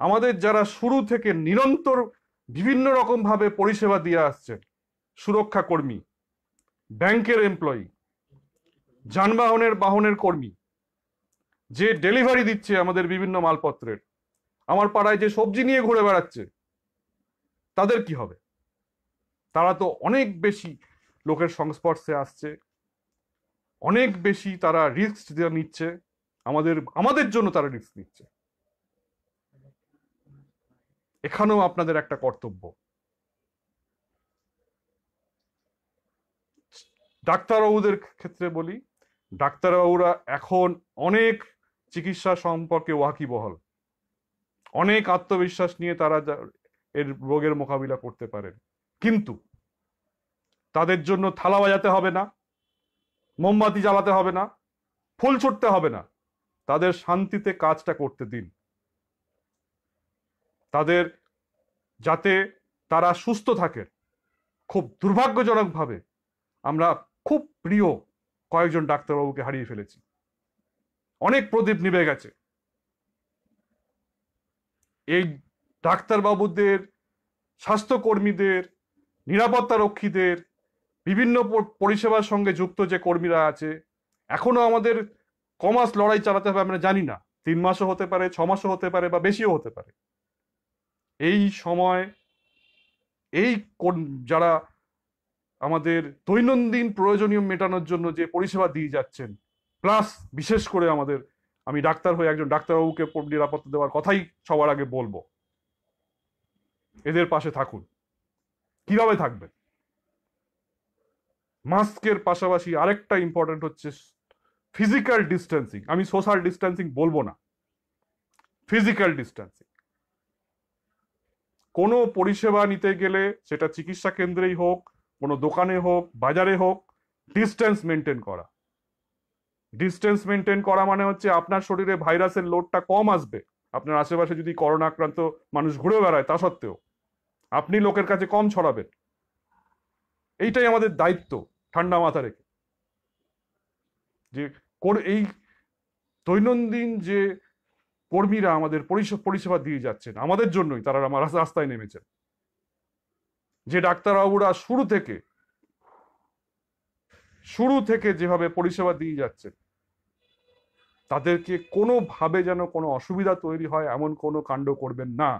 আমাদের যারা শুরু থেকে নিরন্তর বিভিন্ন রকমভাবে পরিষেবা দিয়ে আসছে সুরক্ষা কর্মী ব্যাংকের এমপ্লয়ি যানবাহনের বাহনের কর্মী যে ডেলিভারি দিচ্ছে আমাদের বিভিন্ন মালপত্রের আমার পাড়ায় যে সবজি নিয়ে ঘুরে বেড়াচ্ছে তাদের কি হবে তারা তো অনেক বেশি লোকের সংস্পর্শে আসছে অনেক বেশি তারা রিস্ক নিচ্ছে আমাদের আমাদের জন্য তারা রিস্ক নিচ্ছে এখানেও আপনাদের একটা কর্তব্য ডাক্তারবাবুদের ক্ষেত্রে বলি ডাক্তারবাবুরা এখন অনেক চিকিৎসা সম্পর্কে ওয়াকিবহল অনেক আত্মবিশ্বাস নিয়ে তারা এর রোগের মোকাবিলা করতে পারেন কিন্তু তাদের জন্য থালা বাজাতে হবে না মোমবাতি জ্বালাতে হবে না ফুল ছুটতে হবে না তাদের শান্তিতে কাজটা করতে দিন তাদের যাতে তারা সুস্থ থাকে খুব দুর্ভাগ্যজনকভাবে আমরা খুব প্রিয় কয়েকজন ডাক্তারবাবুকে হারিয়ে ফেলেছি অনেক প্রদীপ নিভে গেছে এই ডাক্তারবাবুদের স্বাস্থ্যকর্মীদের নিরাপত্তা রক্ষীদের বিভিন্ন পরিষেবার সঙ্গে যুক্ত যে কর্মীরা আছে এখনও আমাদের কমাস লড়াই চালাতে হবে আমরা জানি না তিন মাসও হতে পারে ছ মাসও হতে পারে বা বেশিও হতে পারে এই সময় এই যারা আমাদের দৈনন্দিন প্রয়োজনীয় মেটানোর জন্য যে পরিষেবা দিয়ে যাচ্ছেন প্লাস বিশেষ করে আমাদের আমি ডাক্তার হয়ে একজন ডাক্তারবাবুকে নিরাপত্তা দেওয়ার কথাই সবার আগে বলবো এদের পাশে থাকুন কিভাবে থাকবেন মাস্কের পাশাপাশি আরেকটা ইম্পর্টেন্ট হচ্ছে ফিজিক্যাল ডিস্টেন্সিং আমি সোশ্যাল ডিস্টেন্সিং বলবো না ফিজিক্যাল ডিস্টেন্সিং কোনো পরিষেবা নিতে গেলে সেটা চিকিৎসা কেন্দ্রেই হোক কোনো দোকানে হোক বাজারে হোক ডিস্টেন্স মেনটেন করা ডিস্টেন্স মেনটেন করা মানে হচ্ছে আপনার শরীরে ভাইরাসের লোডটা কম আসবে আপনার আশেপাশে যদি করোনা আক্রান্ত মানুষ ঘুরে বেড়ায় তা সত্ত্বেও আপনি লোকের কাছে কম ছড়াবেন এইটাই আমাদের দায়িত্ব ঠান্ডা মাথা রেখে যে এই দৈনন্দিন যে কর্মীরা আমাদের পরিষেবা দিয়ে যাচ্ছেন আমাদের জন্যই তারা আমার রাস্তায় নেমেছেন যে ডাক্তারবাবুরা শুরু থেকে শুরু থেকে যেভাবে পরিষেবা দিয়ে যাচ্ছেন তাদেরকে কোনোভাবে যেন কোনো অসুবিধা তৈরি হয় এমন কোনো কাণ্ড করবেন না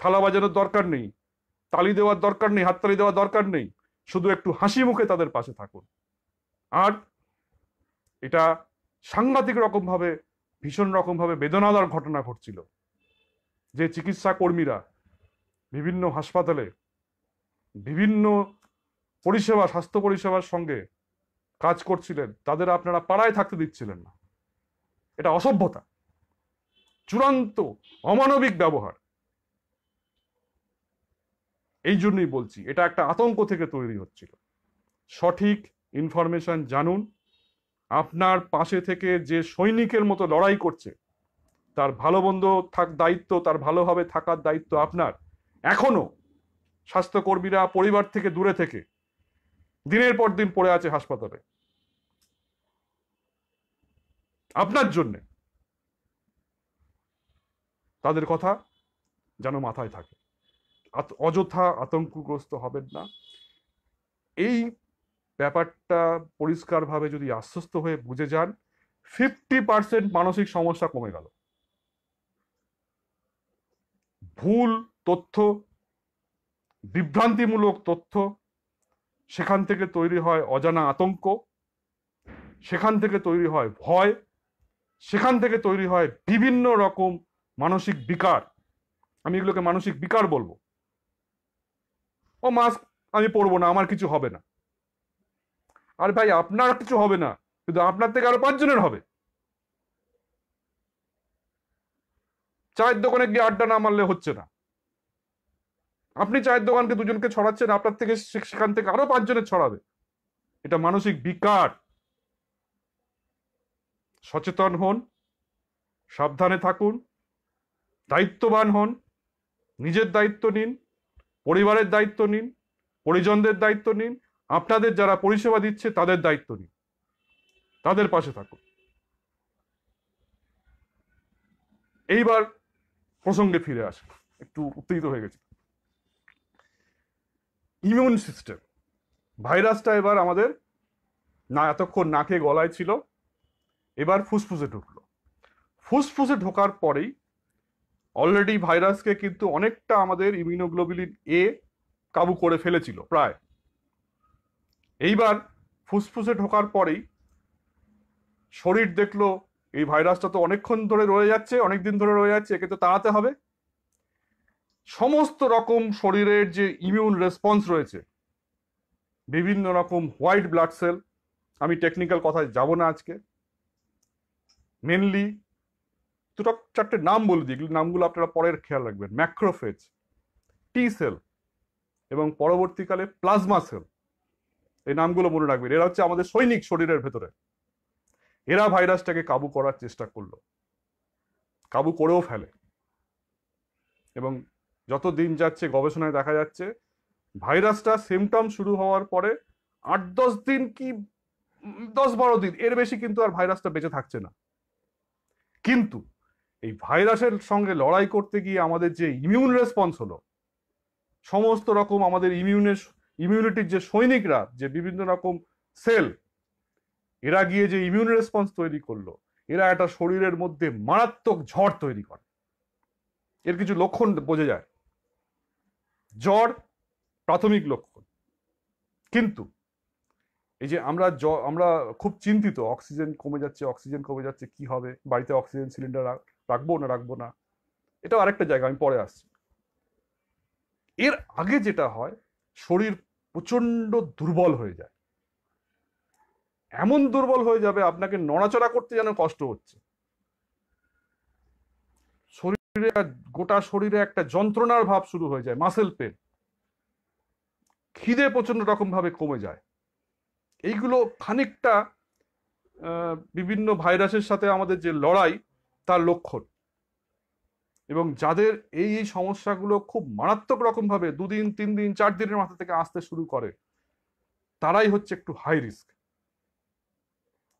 থালা বাজানোর দরকার নেই তালি দেওয়ার দরকার নেই হাততালি দেওয়ার দরকার নেই শুধু একটু হাসি মুখে তাদের পাশে থাকুন আর এটা সাংঘাতিক রকমভাবে ভীষণ রকমভাবে বেদনাদার ঘটনা ঘটছিল যে চিকিৎসা কর্মীরা বিভিন্ন হাসপাতালে বিভিন্ন পরিষেবা স্বাস্থ্য পরিষেবার সঙ্গে কাজ করছিলেন তাদের আপনারা পাড়ায় থাকতে দিচ্ছিলেন না এটা অসভ্যতা চূড়ান্ত অমানবিক ব্যবহার এই জন্যই বলছি এটা একটা আতঙ্ক থেকে তৈরি হচ্ছিল সঠিক ইনফরমেশন জানুন আপনার পাশে থেকে যে সৈনিকের মতো লড়াই করছে তার ভালো মন্দ থাক দায়িত্ব তার ভালোভাবে থাকার দায়িত্ব আপনার এখনও স্বাস্থ্যকর্মীরা পরিবার থেকে দূরে থেকে দিনের পর দিন পড়ে আছে হাসপাতালে আপনার জন্যে তাদের কথা যেন মাথায় থাকে অযথা আতঙ্কগ্রস্ত হবেন না এই ব্যাপারটা পরিষ্কারভাবে যদি আশ্বস্ত হয়ে বুঝে যান ফিফটি পার্সেন্ট মানসিক সমস্যা কমে গেল ভুল তথ্য বিভ্রান্তিমূলক তথ্য সেখান থেকে তৈরি হয় অজানা আতঙ্ক সেখান থেকে তৈরি হয় ভয় সেখান থেকে তৈরি হয় বিভিন্ন রকম মানসিক বিকার আমি এগুলোকে মানসিক বিকার বলবো ও মাস্ক আমি পরবো না আমার কিছু হবে না আর ভাই আপনার কিছু হবে না কিন্তু আপনার থেকে আরো পাঁচজনের হবে চায়ের দোকানে গিয়ে আড্ডা না মারলে হচ্ছে না আপনি চায়ের দোকানকে দুজনকে ছড়াচ্ছেন আপনার থেকে সেখান থেকে আরো পাঁচজনের ছড়াবে এটা মানসিক বিকার সচেতন হন সাবধানে থাকুন দায়িত্ববান হন নিজের দায়িত্ব নিন পরিবারের দায়িত্ব নিন পরিজনদের দায়িত্ব নিন আপনাদের যারা পরিষেবা দিচ্ছে তাদের দায়িত্ব নিন তাদের পাশে থাকুন এইবার প্রসঙ্গে ফিরে আসে একটু উত্তেজিত হয়ে গেছে ইমিউন সিস্টেম ভাইরাসটা এবার আমাদের না এতক্ষণ নাকে গলায় ছিল এবার ফুসফুসে ঢুকলো ফুসফুসে ঢোকার পরেই অলরেডি ভাইরাসকে কিন্তু অনেকটা আমাদের ইমিউনোগ্লোবিলিন এ কাবু করে ফেলেছিল প্রায় এইবার ফুসফুসে ঢোকার পরেই শরীর দেখলো এই ভাইরাসটা তো অনেকক্ষণ ধরে রয়ে যাচ্ছে অনেক দিন ধরে রয়ে যাচ্ছে একে তো তাড়াতে হবে সমস্ত রকম শরীরের যে ইমিউন রেসপন্স রয়েছে বিভিন্ন রকম হোয়াইট ব্লাড সেল আমি টেকনিক্যাল কথায় যাব না আজকে মেনলি দুটো চারটে নাম বলে দিই এগুলো নামগুলো আপনারা পরের খেয়াল রাখবেন ম্যাক্রোফেজ টি সেল এবং পরবর্তীকালে প্লাজমা সেল এই নামগুলো মনে রাখবেন এরা হচ্ছে আমাদের সৈনিক শরীরের ভেতরে এরা ভাইরাসটাকে কাবু করার চেষ্টা করলো কাবু করেও ফেলে এবং যত দিন যাচ্ছে গবেষণায় দেখা যাচ্ছে ভাইরাসটা সিমটম শুরু হওয়ার পরে আট দশ দিন কি দশ বারো দিন এর বেশি কিন্তু আর ভাইরাসটা বেঁচে থাকছে না কিন্তু এই ভাইরাসের সঙ্গে লড়াই করতে গিয়ে আমাদের যে ইমিউন রেসপন্স হলো সমস্ত রকম আমাদের ইমিউনের ইমিউনিটির যে সৈনিকরা যে বিভিন্ন রকম সেল এরা গিয়ে যে ইমিউন রেসপন্স তৈরি করলো এরা একটা শরীরের মধ্যে মারাত্মক ঝড় তৈরি করে এর কিছু লক্ষণ বোঝা যায় জ্বর প্রাথমিক লক্ষণ কিন্তু এই যে আমরা আমরা খুব চিন্তিত অক্সিজেন কমে যাচ্ছে অক্সিজেন কমে যাচ্ছে কি হবে বাড়িতে অক্সিজেন সিলিন্ডার রাখবো না রাখবো না এটাও আরেকটা জায়গা আমি পরে আসছি এর আগে যেটা হয় শরীর প্রচণ্ড দুর্বল হয়ে যায় এমন দুর্বল হয়ে যাবে আপনাকে নড়াচড়া করতে যেন কষ্ট হচ্ছে শরীরে গোটা শরীরে একটা যন্ত্রণার ভাব শুরু হয়ে যায় মাসেল পেন খিদে প্রচণ্ড রকমভাবে কমে যায় এইগুলো খানিকটা বিভিন্ন ভাইরাসের সাথে আমাদের যে লড়াই তার লক্ষণ এবং যাদের এই এই সমস্যাগুলো খুব মারাত্মক রকমভাবে দুদিন তিন দিন চার দিনের মাথা থেকে আসতে শুরু করে তারাই হচ্ছে একটু হাই রিস্ক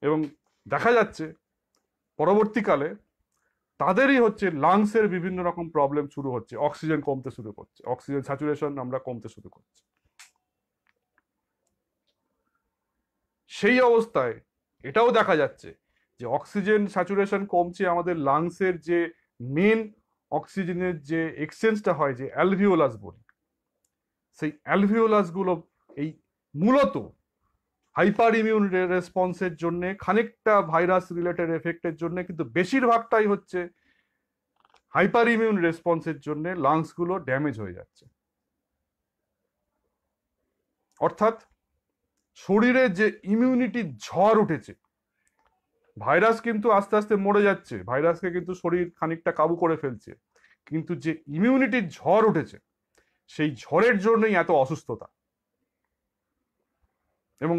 এবং দেখা যাচ্ছে পরবর্তীকালে তাদেরই হচ্ছে লাংসের বিভিন্ন রকম প্রবলেম শুরু হচ্ছে অক্সিজেন কমতে শুরু করছে অক্সিজেন স্যাচুরেশন আমরা কমতে শুরু করছি সেই অবস্থায় এটাও দেখা যাচ্ছে যে অক্সিজেন স্যাচুরেশন কমছে আমাদের লাংসের যে মেন অক্সিজেনের যে এক্সচেঞ্জটা হয় যে অ্যালভিওলাস বলি সেই অ্যালভিওলাসগুলো এই মূলত হাইপার ইমিউন রেসপন্সের জন্য খানিকটা ভাইরাস রিলেটেড এফেক্টের জন্য কিন্তু বেশিরভাগটাই হচ্ছে হাইপার ইমিউন রেসপন্সের জন্য লাংসগুলো ড্যামেজ হয়ে যাচ্ছে অর্থাৎ শরীরে যে ইমিউনিটির ঝড় উঠেছে ভাইরাস কিন্তু আস্তে আস্তে মরে যাচ্ছে ভাইরাসকে কিন্তু শরীর খানিকটা কাবু করে ফেলছে কিন্তু যে ইমিউনিটির ঝড় উঠেছে সেই ঝড়ের জন্যই এত অসুস্থতা এবং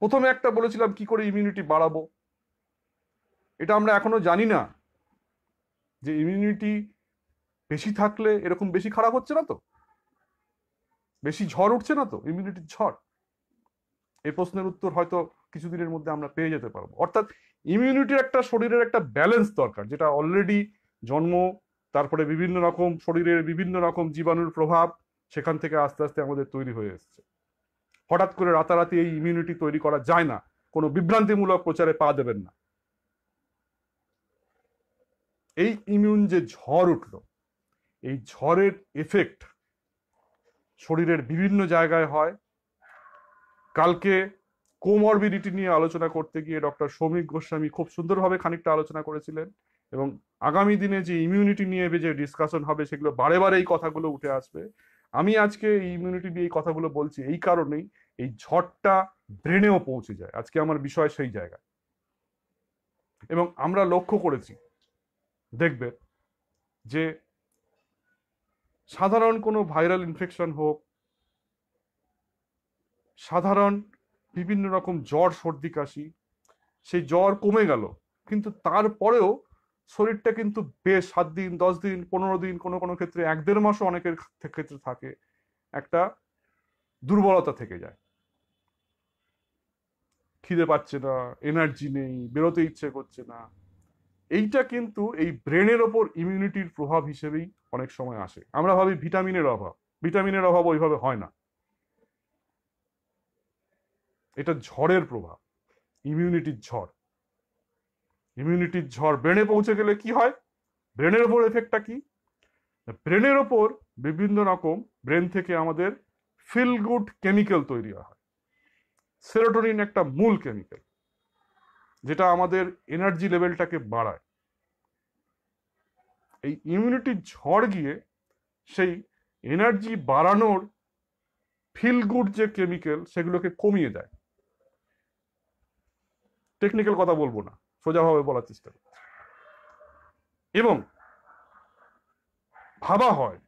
প্রথমে একটা বলেছিলাম কি করে ইমিউনিটি বাড়াবো এটা আমরা এখনো জানি না যে ইমিউনিটি বেশি থাকলে এরকম বেশি খারাপ হচ্ছে না তো বেশি ঝড় উঠছে না তো ইমিউনিটির ঝড় এই প্রশ্নের উত্তর হয়তো কিছুদিনের মধ্যে আমরা পেয়ে যেতে পারবো অর্থাৎ ইমিউনিটির একটা শরীরের একটা ব্যালেন্স দরকার যেটা অলরেডি জন্ম তারপরে বিভিন্ন রকম শরীরের বিভিন্ন রকম জীবাণুর প্রভাব সেখান থেকে আস্তে আস্তে আমাদের তৈরি হয়ে এসছে হঠাৎ করে রাতারাতি এই ইমিউনিটি তৈরি করা যায় না কোনো বিভ্রান্তিমূলক প্রচারে পা দেবেন না এই ইমিউন যে ঝড় উঠল এই ঝড়ের এফেক্ট শরীরের বিভিন্ন জায়গায় হয় কালকে কোমরবিডিটি নিয়ে আলোচনা করতে গিয়ে ডক্টর সৌমিক গোস্বামী খুব সুন্দরভাবে খানিকটা আলোচনা করেছিলেন এবং আগামী দিনে যে ইমিউনিটি নিয়ে যে ডিসকাশন হবে সেগুলো বারে বারে এই কথাগুলো উঠে আসবে আমি আজকে এই ইমিউনিটি নিয়ে এই কথাগুলো বলছি এই কারণেই এই ঝড়টা ব্রেনেও পৌঁছে যায় আজকে আমার বিষয় সেই জায়গা এবং আমরা লক্ষ্য করেছি দেখবে যে সাধারণ কোনো ভাইরাল ইনফেকশন হোক সাধারণ বিভিন্ন রকম জ্বর সর্দি কাশি সেই জ্বর কমে গেল কিন্তু তারপরেও শরীরটা কিন্তু বেশ সাত দিন দশ দিন পনেরো দিন কোনো কোনো ক্ষেত্রে এক দেড় মাসও অনেকের ক্ষেত্রে থাকে একটা দুর্বলতা থেকে যায় খিদে পাচ্ছে না এনার্জি নেই বেরোতে ইচ্ছে করছে না এইটা কিন্তু এই ব্রেনের ওপর ইমিউনিটির প্রভাব হিসেবেই অনেক সময় আসে আমরা ভাবি ভিটামিনের অভাব ভিটামিনের অভাব ওইভাবে হয় না এটা ঝড়ের প্রভাব ইমিউনিটির ঝড় ইমিউনিটির ঝড় ব্রেনে পৌঁছে গেলে কি হয় ব্রেনের ওপর এফেক্টটা কি ব্রেনের ওপর বিভিন্ন রকম ব্রেন থেকে আমাদের ফিল গুড কেমিক্যাল তৈরি হয় সেরোটোনিন একটা মূল কেমিক্যাল যেটা আমাদের এনার্জি লেভেলটাকে বাড়ায় এই ইমিউনিটির ঝড় গিয়ে সেই এনার্জি বাড়ানোর ফিল গুড যে কেমিক্যাল সেগুলোকে কমিয়ে দেয় টেকনিক্যাল কথা বলবো না সোজাভাবে বলার চেষ্টা করছি এবং ভাবা হয়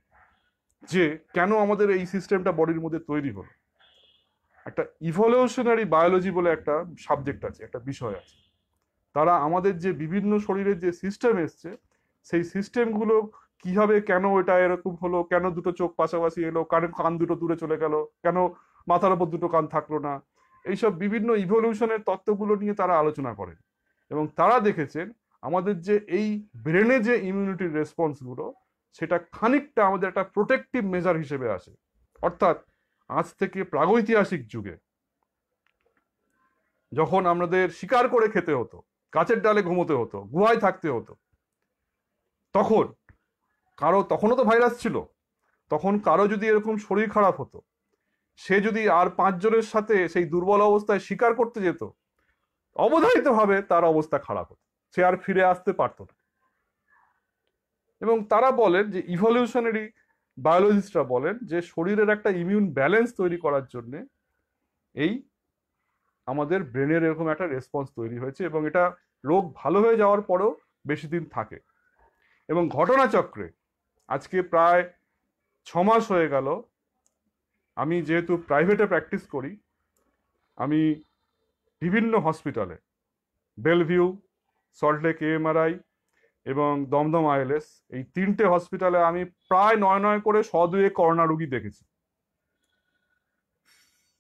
যে কেন আমাদের এই সিস্টেমটা বডির মধ্যে তৈরি হলো একটা ইভলিউশনারি বায়োলজি বলে একটা সাবজেক্ট আছে একটা বিষয় আছে তারা আমাদের যে বিভিন্ন শরীরের যে সিস্টেম এসছে সেই সিস্টেমগুলো কিভাবে কেন এটা এরকম হলো কেন দুটো চোখ পাশাপাশি এলো কারণ কান দুটো দূরে চলে গেল কেন মাথার ওপর দুটো কান থাকলো না এইসব বিভিন্ন ইভলিউশনের তত্ত্বগুলো নিয়ে তারা আলোচনা করেন এবং তারা দেখেছেন আমাদের যে এই ব্রেনে যে ইমিউনিটির রেসপন্সগুলো সেটা খানিকটা আমাদের একটা প্রোটেকটিভ মেজার হিসেবে আসে অর্থাৎ আজ থেকে প্রাগৈতিহাসিক যুগে যখন আমাদের শিকার করে খেতে হতো গাছের ডালে ঘুমোতে হতো গুহায় থাকতে হতো তখন কারো তখনও তো ভাইরাস ছিল তখন কারো যদি এরকম শরীর খারাপ হতো সে যদি আর পাঁচজনের সাথে সেই দুর্বল অবস্থায় স্বীকার করতে যেত অবধারিতভাবে তার অবস্থা খারাপ হতো সে আর ফিরে আসতে পারত না এবং তারা বলেন যে ইভলিউশনারি বায়োলজিস্টরা বলেন যে শরীরের একটা ইমিউন ব্যালেন্স তৈরি করার জন্য এই আমাদের ব্রেনের এরকম একটা রেসপন্স তৈরি হয়েছে এবং এটা রোগ ভালো হয়ে যাওয়ার পরেও বেশি দিন থাকে এবং ঘটনাচক্রে আজকে প্রায় ছমাস হয়ে গেল আমি যেহেতু প্রাইভেটে প্র্যাকটিস করি আমি বিভিন্ন হসপিটালে বেলভিউ সল্টলেক এএমআরআই এবং দমদম আইএলএস এই তিনটে হসপিটালে আমি প্রায় নয় নয় করে সদুয়ে করোনা রুগী দেখেছি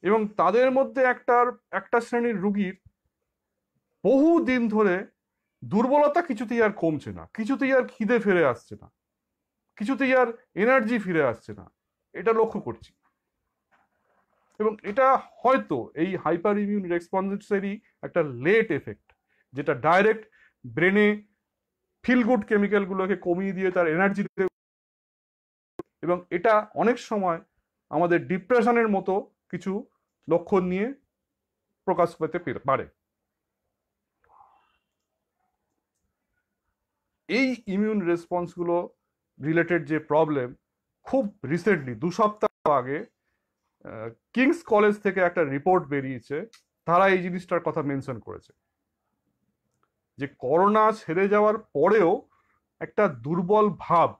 এবং তাদের মধ্যে একটার একটা শ্রেণীর রুগীর বহু দিন ধরে দুর্বলতা কিছুতেই আর কমছে না কিছুতেই আর খিদে ফিরে আসছে না কিছুতেই আর এনার্জি ফিরে আসছে না এটা লক্ষ্য করছি এবং এটা হয়তো এই হাইপার ইমিউন রেসপন্সেরই একটা লেট এফেক্ট যেটা ডাইরেক্ট ব্রেনে ফিল গুড কেমিক্যালগুলোকে কমিয়ে দিয়ে তার এনার্জি এবং এটা অনেক সময় আমাদের ডিপ্রেশনের মতো কিছু লক্ষণ নিয়ে প্রকাশ পেতে পারে এই ইমিউন রেসপন্সগুলো রিলেটেড যে প্রবলেম খুব রিসেন্টলি দু সপ্তাহ আগে কিংস কলেজ থেকে একটা রিপোর্ট বেরিয়েছে তারা এই জিনিসটার কথা মেনশন করেছে যে করোনা ছেড়ে যাওয়ার পরেও একটা দুর্বল ভাব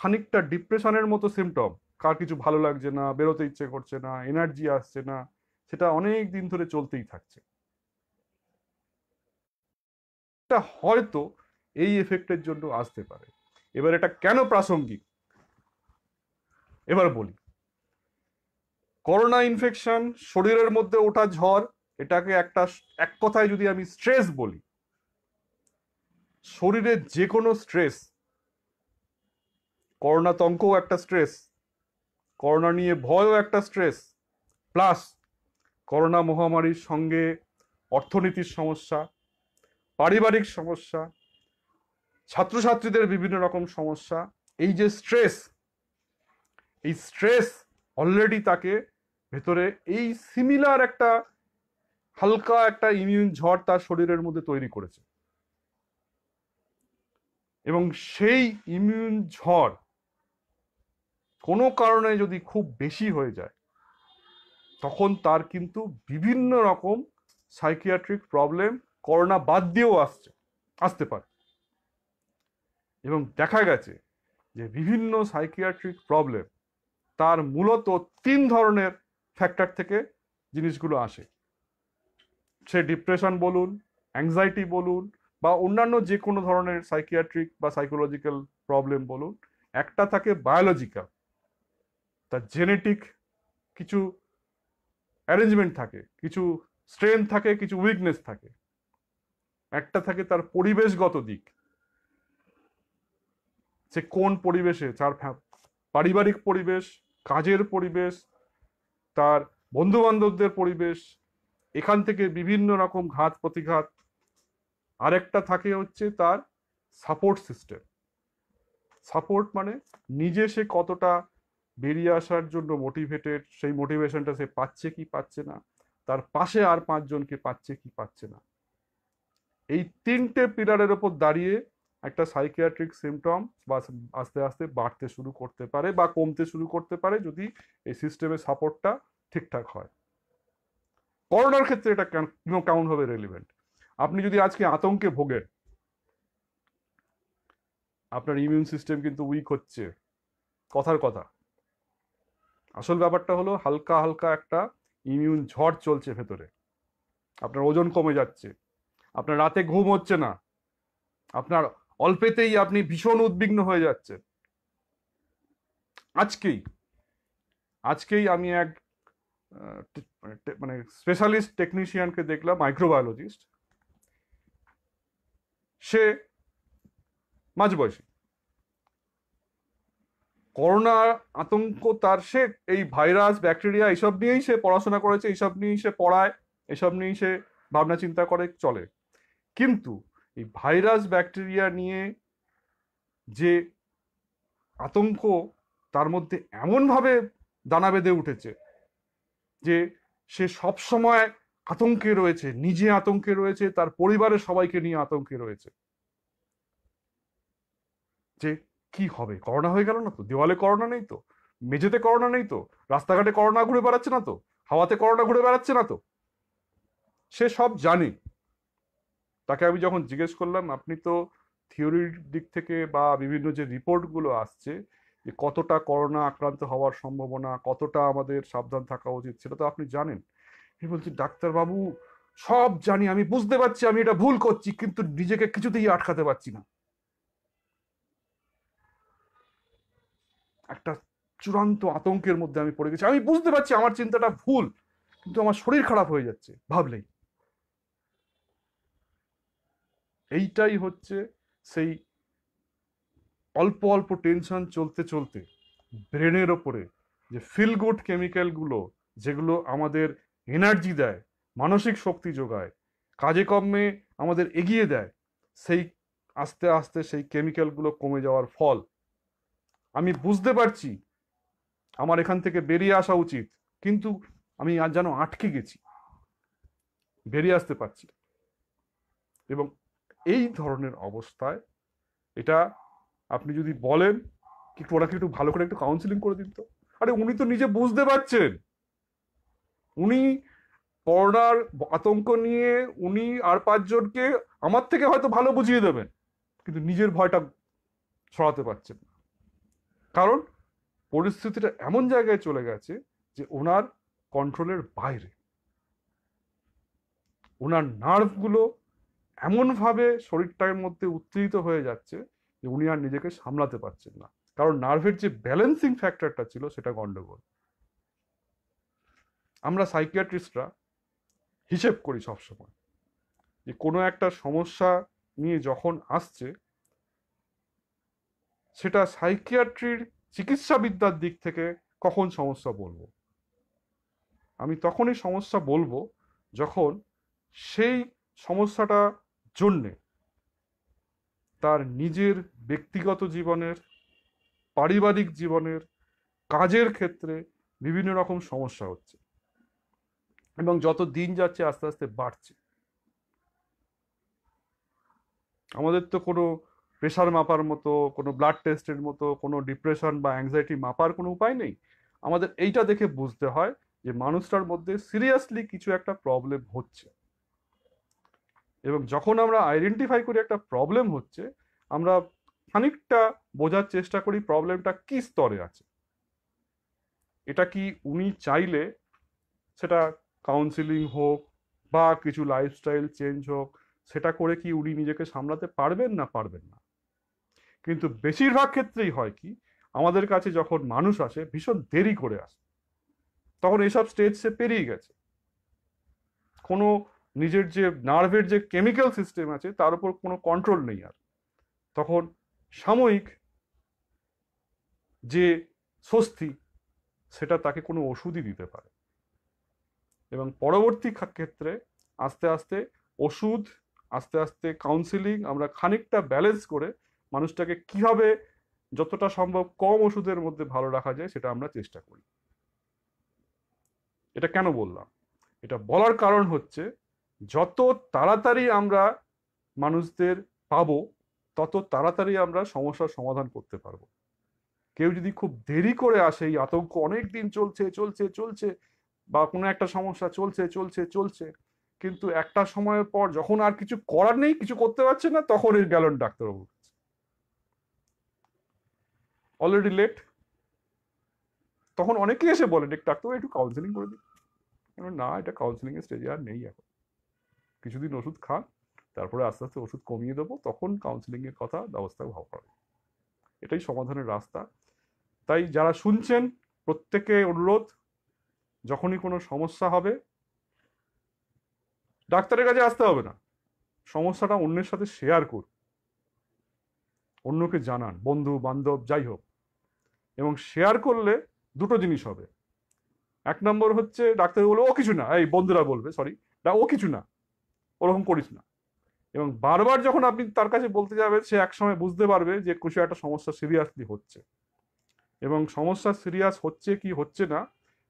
খানিকটা ডিপ্রেশনের মতো সিমটম কার কিছু ভালো লাগছে না বেরোতে ইচ্ছে করছে না এনার্জি আসছে না সেটা অনেক দিন ধরে চলতেই থাকছে এটা হয়তো এই এফেক্টের জন্য আসতে পারে এবার এটা কেন প্রাসঙ্গিক এবার বলি করোনা ইনফেকশন শরীরের মধ্যে ওঠা ঝড় এটাকে একটা এক কথায় যদি আমি স্ট্রেস বলি শরীরের যে কোনো স্ট্রেস করোনাতঙ্কও একটা স্ট্রেস করোনা নিয়ে ভয়ও একটা স্ট্রেস প্লাস করোনা মহামারীর সঙ্গে অর্থনীতির সমস্যা পারিবারিক সমস্যা ছাত্রছাত্রীদের বিভিন্ন রকম সমস্যা এই যে স্ট্রেস এই স্ট্রেস অলরেডি তাকে ভেতরে এই সিমিলার একটা হালকা একটা ইমিউন ঝড় তার শরীরের মধ্যে তৈরি করেছে এবং সেই ইমিউন ঝড় কোনো কারণে যদি খুব বেশি হয়ে যায় তখন তার কিন্তু বিভিন্ন রকম সাইকিয়াট্রিক প্রবলেম করোনা বাদ দিয়েও আসছে আসতে পারে এবং দেখা গেছে যে বিভিন্ন সাইকিয়াট্রিক প্রবলেম তার মূলত তিন ধরনের ফ্যাক্টর থেকে জিনিসগুলো আসে সে ডিপ্রেশন বলুন অ্যাংজাইটি বলুন বা অন্যান্য যে কোনো ধরনের সাইকিয়াট্রিক বা সাইকোলজিক্যাল প্রবলেম বলুন একটা থাকে বায়োলজিক্যাল তার জেনেটিক কিছু অ্যারেঞ্জমেন্ট থাকে কিছু স্ট্রেংথ থাকে কিছু উইকনেস থাকে একটা থাকে তার পরিবেশগত দিক সে কোন পরিবেশে তার পারিবারিক পরিবেশ কাজের পরিবেশ তার বন্ধুবান্ধবদের পরিবেশ এখান থেকে বিভিন্ন রকম ঘাত প্রতিঘাত আরেকটা থাকে হচ্ছে তার সাপোর্ট সিস্টেম সাপোর্ট মানে নিজে সে কতটা বেরিয়ে আসার জন্য মোটিভেটেড সেই মোটিভেশনটা সে পাচ্ছে কি পাচ্ছে না তার পাশে আর পাঁচজনকে পাচ্ছে কি পাচ্ছে না এই তিনটে পিলারের ওপর দাঁড়িয়ে একটা সাইকিয়াট্রিক সিমটম বা আস্তে আস্তে বাড়তে শুরু করতে পারে বা কমতে শুরু করতে পারে যদি এই সিস্টেমের সাপোর্টটা ঠিকঠাক হয় করোনার ক্ষেত্রে এটা কেমন হবে রেলিভেন্ট আপনি যদি আজকে আতঙ্কে ভোগেন আপনার ইমিউন সিস্টেম কিন্তু উইক হচ্ছে কথার কথা আসল ব্যাপারটা হলো হালকা হালকা একটা ইমিউন ঝড় চলছে ভেতরে আপনার ওজন কমে যাচ্ছে আপনার রাতে ঘুম হচ্ছে না আপনার অল্পেতেই আপনি ভীষণ উদ্বিগ্ন হয়ে যাচ্ছেন আজকেই আজকেই আমি এক মানে স্পেশালিস্ট টেকনিশিয়ানকে দেখলাম মাইক্রোবায়োলজিস্ট সে মাঝ বয়সী করোনা আতঙ্ক তার সে এই ভাইরাস ব্যাকটেরিয়া এইসব নিয়েই সে পড়াশোনা করেছে এইসব নিয়েই সে পড়ায় এসব নিয়েই সে ভাবনা চিন্তা করে চলে কিন্তু এই ভাইরাস ব্যাকটেরিয়া নিয়ে যে আতঙ্ক তার মধ্যে এমনভাবে দানা বেঁধে উঠেছে যে সে সবসময় আতঙ্কে রয়েছে নিজে আতঙ্কে রয়েছে তার পরিবারের সবাইকে নিয়ে আতঙ্কে রয়েছে যে কি হবে করোনা হয়ে গেল না তো দেওয়ালে করোনা নেই তো মেঝেতে করোনা নেই তো রাস্তাঘাটে করোনা ঘুরে বেড়াচ্ছে না তো হাওয়াতে করোনা ঘুরে বেড়াচ্ছে না তো সে সব জানে তাকে আমি যখন জিজ্ঞেস করলাম আপনি তো থিওরির দিক থেকে বা বিভিন্ন যে রিপোর্টগুলো আসছে যে কতটা করোনা আক্রান্ত হওয়ার সম্ভাবনা কতটা আমাদের সাবধান থাকা উচিত সেটা তো আপনি জানেন আমি বলছি ডাক্তারবাবু সব জানি আমি বুঝতে পারছি আমি এটা ভুল করছি কিন্তু নিজেকে কিছুতেই আটকাতে পারছি না একটা চূড়ান্ত আতঙ্কের মধ্যে আমি পড়ে গেছি আমি বুঝতে পারছি আমার চিন্তাটা ভুল কিন্তু আমার শরীর খারাপ হয়ে যাচ্ছে ভাবলেই এইটাই হচ্ছে সেই অল্প অল্প টেনশন চলতে চলতে ব্রেনের ওপরে যে ফিল গুড কেমিক্যালগুলো যেগুলো আমাদের এনার্জি দেয় মানসিক শক্তি যোগায় কাজে কর্মে আমাদের এগিয়ে দেয় সেই আস্তে আস্তে সেই কেমিক্যালগুলো কমে যাওয়ার ফল আমি বুঝতে পারছি আমার এখান থেকে বেরিয়ে আসা উচিত কিন্তু আমি আর যেন আটকে গেছি বেরিয়ে আসতে পারছি এবং এই ধরনের অবস্থায় এটা আপনি যদি বলেন কি ওনাকে একটু ভালো করে একটু কাউন্সিলিং করে দিত আরে উনি তো নিজে বুঝতে পারছেন উনি করোনার আতঙ্ক নিয়ে উনি আর পাঁচজনকে আমার থেকে হয়তো ভালো বুঝিয়ে দেবেন কিন্তু নিজের ভয়টা ছড়াতে পারছেন না কারণ পরিস্থিতিটা এমন জায়গায় চলে গেছে যে ওনার কন্ট্রোলের বাইরে ওনার নার্ভগুলো এমনভাবে শরীরটার মধ্যে উত্তেজিত হয়ে যাচ্ছে যে উনি আর নিজেকে সামলাতে পারছেন না কারণ নার্ভের যে ব্যালেন্সিং ফ্যাক্টরটা ছিল সেটা গণ্ডগোল আমরা সাইকিয়াট্রিস্টরা হিসেব করি সবসময় যে কোনো একটা সমস্যা নিয়ে যখন আসছে সেটা সাইকিয়াট্রির চিকিৎসাবিদ্যার দিক থেকে কখন সমস্যা বলবো আমি তখনই সমস্যা বলবো যখন সেই সমস্যাটা জন্যে তার নিজের ব্যক্তিগত জীবনের পারিবারিক জীবনের কাজের ক্ষেত্রে বিভিন্ন রকম সমস্যা হচ্ছে এবং যত দিন যাচ্ছে আস্তে আস্তে বাড়ছে আমাদের তো কোনো প্রেশার মাপার মতো কোনো ব্লাড টেস্টের মতো কোনো ডিপ্রেশন বা অ্যাংজাইটি মাপার কোনো উপায় নেই আমাদের এইটা দেখে বুঝতে হয় যে মানুষটার মধ্যে সিরিয়াসলি কিছু একটা প্রবলেম হচ্ছে এবং যখন আমরা আইডেন্টিফাই করি একটা প্রবলেম হচ্ছে আমরা খানিকটা বোঝার চেষ্টা করি প্রবলেমটা কি স্তরে আছে এটা কি উনি চাইলে সেটা কাউন্সিলিং হোক বা কিছু লাইফস্টাইল চেঞ্জ হোক সেটা করে কি উনি নিজেকে সামলাতে পারবেন না পারবেন না কিন্তু বেশিরভাগ ক্ষেত্রেই হয় কি আমাদের কাছে যখন মানুষ আসে ভীষণ দেরি করে আসে তখন এসব স্টেজ সে পেরিয়ে গেছে কোনো নিজের যে নার্ভের যে কেমিক্যাল সিস্টেম আছে তার উপর কোনো কন্ট্রোল নেই আর তখন সাময়িক যে স্বস্তি সেটা তাকে কোনো ওষুধই দিতে পারে এবং পরবর্তী ক্ষেত্রে আস্তে আস্তে ওষুধ আস্তে আস্তে কাউন্সিলিং আমরা খানিকটা ব্যালেন্স করে মানুষটাকে কিভাবে যতটা সম্ভব কম ওষুধের মধ্যে ভালো রাখা যায় সেটা আমরা চেষ্টা করি এটা কেন বললাম এটা বলার কারণ হচ্ছে যত তাড়াতাড়ি আমরা মানুষদের পাবো তত তাড়াতাড়ি আমরা সমস্যার সমাধান করতে পারবো কেউ যদি খুব দেরি করে আসে এই আতঙ্ক অনেক দিন চলছে চলছে চলছে বা কোনো একটা সমস্যা চলছে চলছে চলছে কিন্তু একটা সময়ের পর যখন আর কিছু করার নেই কিছু করতে পারছে না তখন এই গেলন ডাক্তারবাবু অলরেডি লেট তখন অনেকে এসে বলেন ডাক্তারবাবু একটু কাউন্সেলিং করে দিন না এটা কাউন্সেলিং এর স্টেজে আর নেই এখন কিছুদিন ওষুধ খান তারপরে আস্তে আস্তে ওষুধ কমিয়ে দেবো তখন কাউন্সিলিংয়ের কথা ব্যবস্থা ভাববে এটাই সমাধানের রাস্তা তাই যারা শুনছেন প্রত্যেকে অনুরোধ যখনই কোনো সমস্যা হবে ডাক্তারের কাছে আসতে হবে না সমস্যাটা অন্যের সাথে শেয়ার করুন অন্যকে জানান বন্ধু বান্ধব যাই হোক এবং শেয়ার করলে দুটো জিনিস হবে এক নম্বর হচ্ছে ডাক্তার বলবে ও কিছু না এই বন্ধুরা বলবে সরি ও কিছু না ওরকম করিস না এবং বারবার যখন আপনি তার কাছে বলতে যাবেন সে একসময় বুঝতে পারবে যে কিছু একটা সমস্যা সিরিয়াসলি হচ্ছে এবং সমস্যা সিরিয়াস হচ্ছে কি হচ্ছে না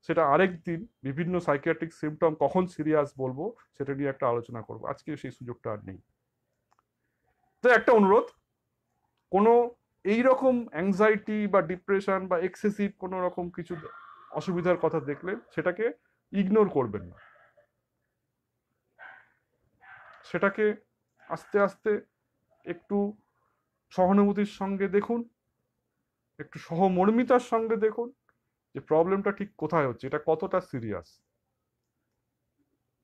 সেটা আরেক দিন বিভিন্ন সাইকিয়াট্রিক সিমটম কখন সিরিয়াস বলবো সেটা নিয়ে একটা আলোচনা করবো আজকে সেই সুযোগটা আর নেই তো একটা অনুরোধ কোনো এই রকম অ্যাংজাইটি বা ডিপ্রেশন বা এক্সেসিভ কোনো রকম কিছু অসুবিধার কথা দেখলে সেটাকে ইগনোর করবেন না সেটাকে আস্তে আস্তে একটু সহানুভূতির সঙ্গে দেখুন একটু সহমর্মিতার সঙ্গে দেখুন যে প্রবলেমটা ঠিক কোথায় হচ্ছে এটা কতটা সিরিয়াস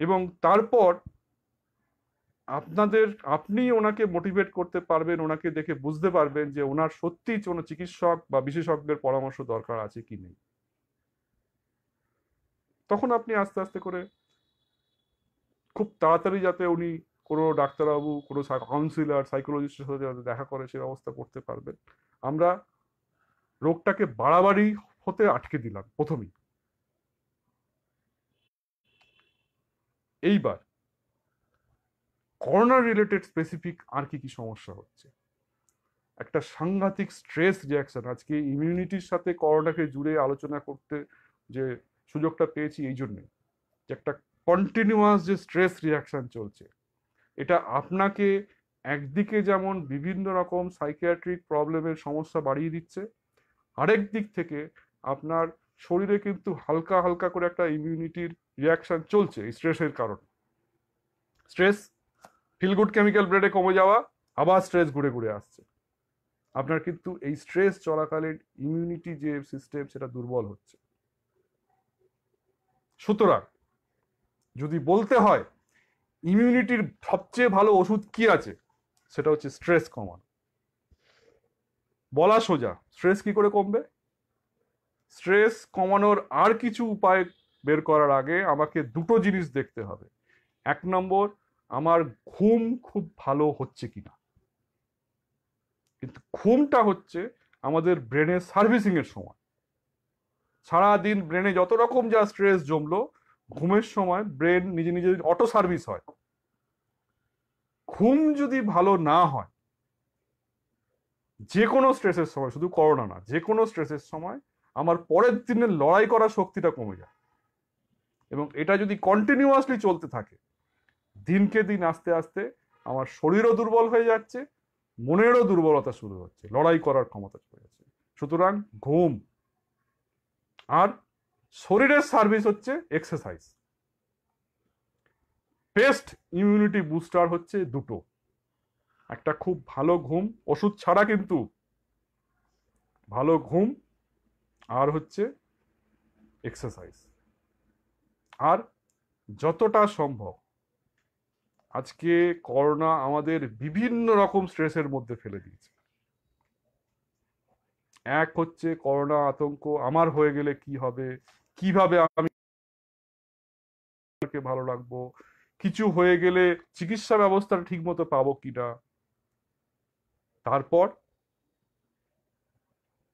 এবং তারপর আপনাদের আপনি ওনাকে মোটিভেট করতে পারবেন ওনাকে দেখে বুঝতে পারবেন যে ওনার সত্যিই কোনো চিকিৎসক বা বিশেষজ্ঞের পরামর্শ দরকার আছে কি নেই তখন আপনি আস্তে আস্তে করে খুব তাড়াতাড়ি যাতে উনি কোনো ডাক্তারবাবু কোনো কাউন্সিলার সাইকোলজিস্টের সাথে যাতে দেখা করে সে ব্যবস্থা করতে পারবেন আমরা রোগটাকে বাড়াবাড়ি হতে আটকে দিলাম প্রথমেই এইবার করোনা রিলেটেড স্পেসিফিক আর কি কি সমস্যা হচ্ছে একটা সাংঘাতিক স্ট্রেস রিয়াকশন আজকে ইমিউনিটির সাথে করোনাকে জুড়ে আলোচনা করতে যে সুযোগটা পেয়েছি এই জন্যে যে একটা কন্টিনিউয়াস যে স্ট্রেস রিয়াকশন চলছে এটা আপনাকে একদিকে যেমন বিভিন্ন রকম সাইকিয়াট্রিক প্রবলেমের সমস্যা বাড়িয়ে দিচ্ছে আরেক দিক থেকে আপনার শরীরে কিন্তু হালকা হালকা করে একটা ইমিউনিটির রিয়াকশান চলছে স্ট্রেসের কারণে স্ট্রেস ফিল গুড কেমিক্যাল ব্রেডে কমে যাওয়া আবার স্ট্রেস ঘুরে ঘুরে আসছে আপনার কিন্তু এই স্ট্রেস চলাকালীন ইমিউনিটি যে সিস্টেম সেটা দুর্বল হচ্ছে সুতরাং যদি বলতে হয় ইমিউনিটির সবচেয়ে ভালো ওষুধ কি আছে সেটা হচ্ছে স্ট্রেস কমানো বলা সোজা স্ট্রেস কি করে কমবে স্ট্রেস কমানোর আর কিছু উপায় বের করার আগে আমাকে দুটো জিনিস দেখতে হবে এক নম্বর আমার ঘুম খুব ভালো হচ্ছে কিনা কিন্তু ঘুমটা হচ্ছে আমাদের ব্রেনের সার্ভিসিংয়ের সময় সারাদিন ব্রেনে যত রকম যা স্ট্রেস জমলো ঘুমের সময় ব্রেন নিজে নিজে অটো সার্ভিস হয় ঘুম যদি ভালো না হয় যে কোনো স্ট্রেসের সময় শুধু করোনা না যে কোনো স্ট্রেসের সময় আমার পরের দিনের লড়াই করার শক্তিটা কমে যায় এবং এটা যদি কন্টিনিউয়াসলি চলতে থাকে দিনকে দিন আস্তে আস্তে আমার শরীরও দুর্বল হয়ে যাচ্ছে মনেরও দুর্বলতা শুরু হচ্ছে লড়াই করার ক্ষমতা চলে যাচ্ছে সুতরাং ঘুম আর শরীরের সার্ভিস হচ্ছে এক্সারসাইজ বেস্ট ইমিউনিটি বুস্টার হচ্ছে দুটো একটা খুব ভালো ঘুম ওষুধ ছাড়া কিন্তু ভালো ঘুম আর হচ্ছে এক্সারসাইজ আর যতটা সম্ভব আজকে করোনা আমাদের বিভিন্ন রকম স্ট্রেসের মধ্যে ফেলে দিয়েছে এক হচ্ছে করোনা আতঙ্ক আমার হয়ে গেলে কি হবে কিভাবে আমি ভালো রাখবো কিছু হয়ে গেলে চিকিৎসা ব্যবস্থাটা ঠিক মতো পাবো কিনা তারপর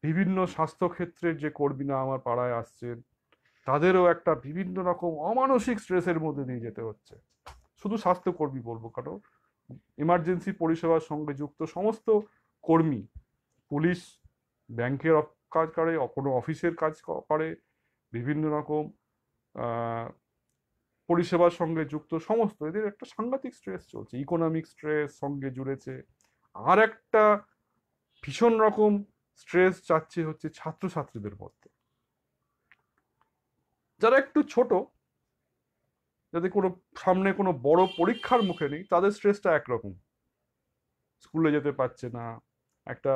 বিভিন্ন স্বাস্থ্যক্ষেত্রের যে কর্মীরা আমার পাড়ায় আসছেন তাদেরও একটা বিভিন্ন রকম অমানসিক স্ট্রেসের মধ্যে দিয়ে যেতে হচ্ছে শুধু স্বাস্থ্যকর্মী বলবো কারণ ইমার্জেন্সি পরিষেবার সঙ্গে যুক্ত সমস্ত কর্মী পুলিশ ব্যাংকের কাজ করে কোনো অফিসের কাজ করে বিভিন্ন রকম পরিষেবার সঙ্গে যুক্ত সমস্ত এদের একটা সাংঘাতিক স্ট্রেস চলছে ইকোনমিক স্ট্রেস সঙ্গে জুড়েছে আর একটা ভীষণ রকম স্ট্রেস চাচ্ছে হচ্ছে ছাত্রছাত্রীদের মধ্যে যারা একটু ছোট যাদের কোনো সামনে কোনো বড় পরীক্ষার মুখে নেই তাদের স্ট্রেসটা একরকম স্কুলে যেতে পারছে না একটা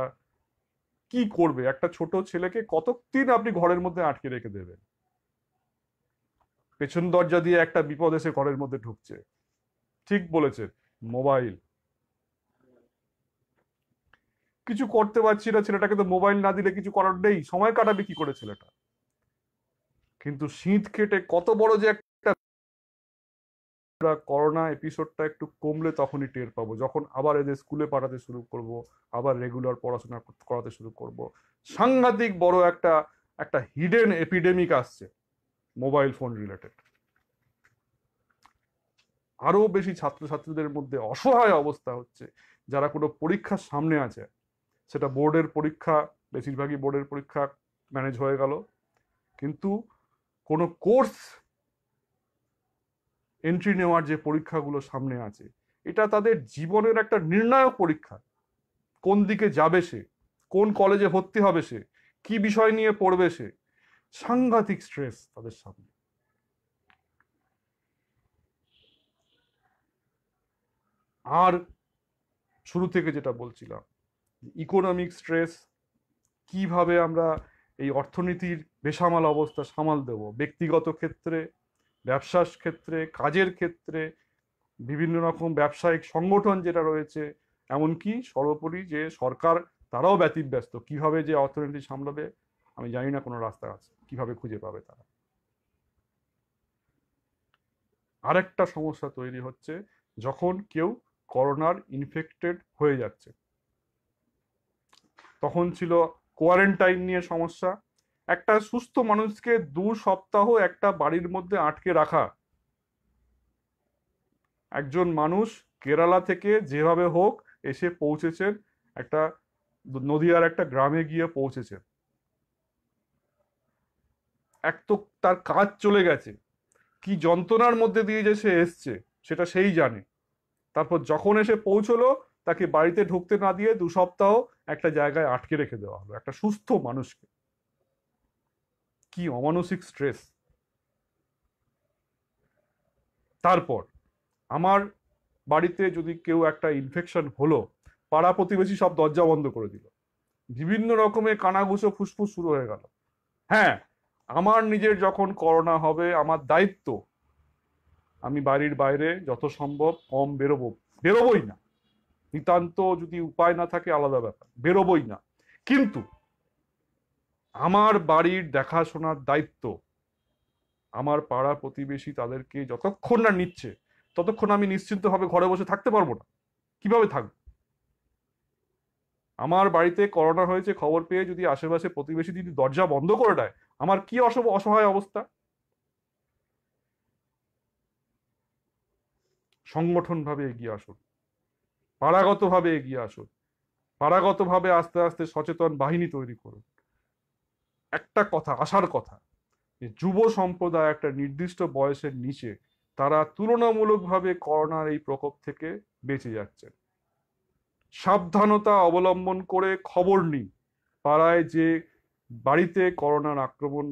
কি করবে একটা ছোট ছেলেকে কতদিন আপনি ঘরের মধ্যে আটকে রেখে দেবেন পেছন দরজা দিয়ে একটা বিপদ এসে ঘরের মধ্যে ঢুকছে ঠিক বলেছে মোবাইল কিছু করতে পারছি না ছেলেটাকে তো মোবাইল না দিলে কিছু করার নেই সময় কাটাবে কি করে ছেলেটা কিন্তু শীত কেটে কত বড় যে এক আমরা করোনা এপিসোডটা একটু কমলে তখনই টের পাবো যখন আবার এদের স্কুলে পাঠাতে শুরু করব আবার রেগুলার পড়াশোনা করাতে শুরু করব সাংঘাতিক বড় একটা একটা হিডেন এপিডেমিক আসছে মোবাইল ফোন রিলেটেড আরও বেশি ছাত্রছাত্রীদের মধ্যে অসহায় অবস্থা হচ্ছে যারা কোনো পরীক্ষার সামনে আছে সেটা বোর্ডের পরীক্ষা বেশিরভাগই বোর্ডের পরীক্ষা ম্যানেজ হয়ে গেল কিন্তু কোনো কোর্স এন্ট্রি নেওয়ার যে পরীক্ষাগুলো সামনে আছে এটা তাদের জীবনের একটা নির্ণায়ক পরীক্ষা কোন দিকে যাবে সে কোন কলেজে ভর্তি হবে সে কি বিষয় নিয়ে পড়বে সে সাংঘাতিক স্ট্রেস তাদের সামনে আর শুরু থেকে যেটা বলছিলাম ইকোনমিক স্ট্রেস কিভাবে আমরা এই অর্থনীতির বেসামাল অবস্থা সামাল দেব ব্যক্তিগত ক্ষেত্রে ব্যবসার ক্ষেত্রে কাজের ক্ষেত্রে বিভিন্ন রকম ব্যবসায়িক সংগঠন যেটা রয়েছে এমনকি সর্বোপরি যে সরকার তারাও ব্যতিব্যস্ত কিভাবে যে অর্থনীতি সামলাবে আমি জানি না কোনো রাস্তা আছে কিভাবে খুঁজে পাবে তারা আরেকটা সমস্যা তৈরি হচ্ছে যখন কেউ করোনার ইনফেক্টেড হয়ে যাচ্ছে তখন ছিল কোয়ারেন্টাইন নিয়ে সমস্যা একটা সুস্থ মানুষকে দু সপ্তাহ একটা বাড়ির মধ্যে আটকে রাখা একজন মানুষ কেরালা থেকে যেভাবে হোক এসে পৌঁছেছেন একটা নদীয়ার একটা গ্রামে গিয়ে পৌঁছেছেন এক তো তার কাজ চলে গেছে কি যন্ত্রণার মধ্যে দিয়ে যে সে এসছে সেটা সেই জানে তারপর যখন এসে পৌঁছলো তাকে বাড়িতে ঢুকতে না দিয়ে দু সপ্তাহ একটা জায়গায় আটকে রেখে দেওয়া হলো একটা সুস্থ মানুষকে কি অমানসিক স্ট্রেস তারপর আমার বাড়িতে যদি কেউ একটা ইনফেকশন হলো পাড়া প্রতিবেশী সব দরজা বন্ধ করে দিল বিভিন্ন রকমের কানাঘুষো ফুসফুস শুরু হয়ে গেল হ্যাঁ আমার নিজের যখন করোনা হবে আমার দায়িত্ব আমি বাড়ির বাইরে যত সম্ভব কম বেরোবো বেরোবই না নিতান্ত যদি উপায় না থাকে আলাদা ব্যাপার বেরোবই না কিন্তু আমার বাড়ির দেখাশোনার দায়িত্ব আমার পাড়া প্রতিবেশী তাদেরকে যতক্ষণ না নিচ্ছে ততক্ষণ আমি নিশ্চিন্তভাবে ঘরে বসে থাকতে পারবো না কিভাবে থাকবো আমার বাড়িতে করোনা হয়েছে খবর পেয়ে যদি আশেপাশে প্রতিবেশী যদি দরজা বন্ধ করে দেয় আমার কি অসহায় অবস্থা সংগঠনভাবে এগিয়ে আসুন পাড়াগতভাবে এগিয়ে আসুন পাড়াগতভাবে আস্তে আস্তে সচেতন বাহিনী তৈরি করুন একটা কথা আসার কথা যে যুব সম্প্রদায় একটা নির্দিষ্ট বয়সের নিচে তারা তুলনামূলকভাবে করোনার এই প্রকোপ থেকে বেঁচে যাচ্ছেন সাবধানতা অবলম্বন করে খবর নিই পাড়ায় যে বাড়িতে করোনার আক্রমণ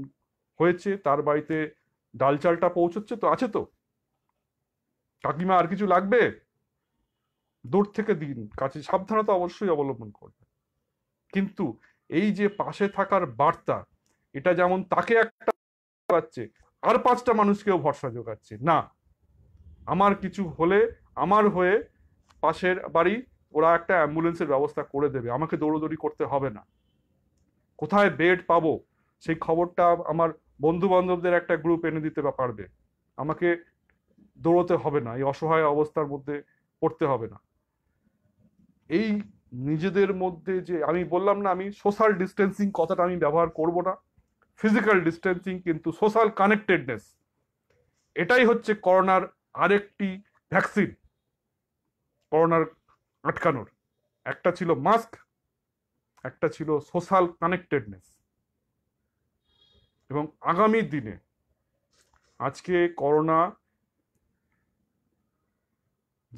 হয়েছে তার বাড়িতে ডাল চালটা পৌঁছচ্ছে তো আছে তো কাকিমা আর কিছু লাগবে দূর থেকে দিন কাছে সাবধানতা অবশ্যই অবলম্বন করবে কিন্তু এই যে পাশে থাকার বার্তা এটা যেমন তাকে একটা পাচ্ছে আর পাঁচটা মানুষকেও ভরসা যোগাচ্ছে না আমার কিছু হলে আমার হয়ে পাশের বাড়ি ওরা একটা অ্যাম্বুলেন্সের ব্যবস্থা করে দেবে আমাকে দৌড়োদৌড়ি করতে হবে না কোথায় বেড পাবো সেই খবরটা আমার বন্ধু বান্ধবদের একটা গ্রুপ এনে দিতে পারবে আমাকে দৌড়তে হবে না এই অসহায় অবস্থার মধ্যে পড়তে হবে না এই নিজেদের মধ্যে যে আমি বললাম না আমি সোশ্যাল ডিস্টেন্সিং কথাটা আমি ব্যবহার করব না ফিজিক্যাল ডিস্টেন্সিং কিন্তু সোশ্যাল কানেক্টেডনেস এটাই হচ্ছে করোনার আরেকটি ভ্যাকসিন করোনার আটকানোর একটা ছিল মাস্ক একটা ছিল সোশ্যাল কানেক্টেডনেস এবং আগামী দিনে আজকে করোনা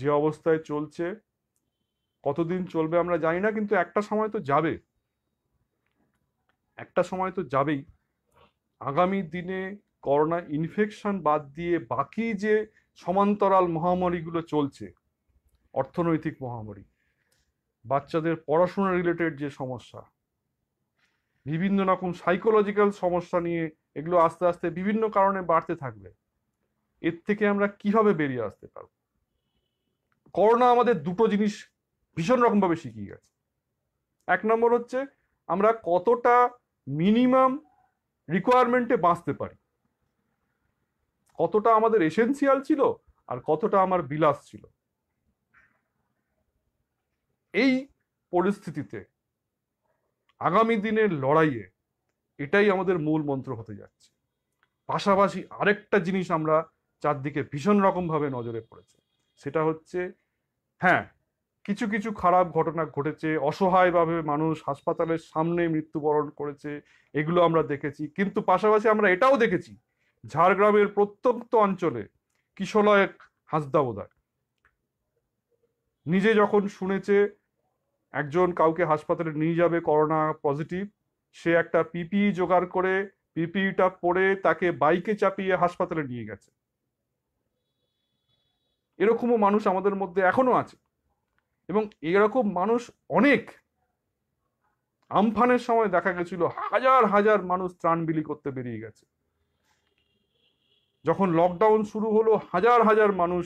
যে অবস্থায় চলছে কতদিন চলবে আমরা জানি না কিন্তু একটা সময় তো যাবে একটা সময় তো যাবেই আগামী দিনে করোনা ইনফেকশন বাদ দিয়ে বাকি যে সমান্তরাল মহামারীগুলো চলছে অর্থনৈতিক মহামারী বাচ্চাদের পড়াশোনা রিলেটেড যে সমস্যা বিভিন্ন রকম সাইকোলজিক্যাল সমস্যা নিয়ে এগুলো আস্তে আস্তে বিভিন্ন কারণে বাড়তে থাকবে এর থেকে আমরা কিভাবে বেরিয়ে আসতে পারব করোনা আমাদের দুটো জিনিস ভীষণ রকমভাবে শিখিয়ে গেছে এক নম্বর হচ্ছে আমরা কতটা মিনিমাম রিকোয়ারমেন্টে বাঁচতে পারি কতটা আমাদের এসেন্সিয়াল ছিল আর কতটা আমার বিলাস ছিল এই পরিস্থিতিতে আগামী দিনের লড়াইয়ে এটাই আমাদের মূল মন্ত্র হতে যাচ্ছে পাশাপাশি আরেকটা জিনিস আমরা চারদিকে ভীষণ রকমভাবে নজরে পড়েছে সেটা হচ্ছে হ্যাঁ কিছু কিছু খারাপ ঘটনা ঘটেছে অসহায়ভাবে মানুষ হাসপাতালের সামনে মৃত্যুবরণ করেছে এগুলো আমরা দেখেছি কিন্তু পাশাপাশি আমরা এটাও দেখেছি ঝাড়গ্রামের প্রত্যন্ত অঞ্চলে কিশলয়ের হাসদাবোদায় নিজে যখন শুনেছে একজন কাউকে হাসপাতালে নিয়ে যাবে করোনা পজিটিভ সে একটা পিপিই জোগাড় করে পিপিইটা পরে তাকে বাইকে চাপিয়ে হাসপাতালে নিয়ে গেছে এরকমও মানুষ আমাদের মধ্যে এখনো আছে এবং এরকম মানুষ অনেক আমফানের সময় দেখা গেছিল হাজার হাজার মানুষ ত্রাণ বিলি করতে বেরিয়ে গেছে যখন লকডাউন শুরু হলো হাজার হাজার মানুষ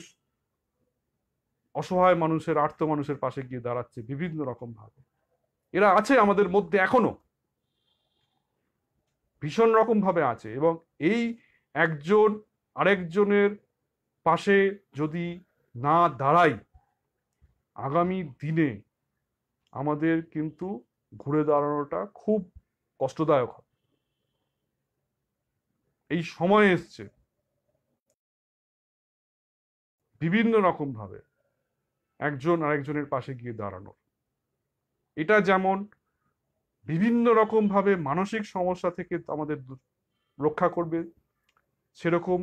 অসহায় মানুষের আর্ত মানুষের পাশে গিয়ে দাঁড়াচ্ছে বিভিন্ন রকম ভাবে এরা আছে আমাদের মধ্যে এখনো ভীষণ রকম ভাবে আছে এবং এই একজন আরেকজনের পাশে যদি না দাঁড়াই আগামী দিনে আমাদের কিন্তু ঘুরে দাঁড়ানোটা খুব কষ্টদায়ক হয় এই সময় এসছে বিভিন্ন রকমভাবে একজন আরেকজনের পাশে গিয়ে দাঁড়ানোর এটা যেমন বিভিন্ন রকমভাবে মানসিক সমস্যা থেকে আমাদের রক্ষা করবে সেরকম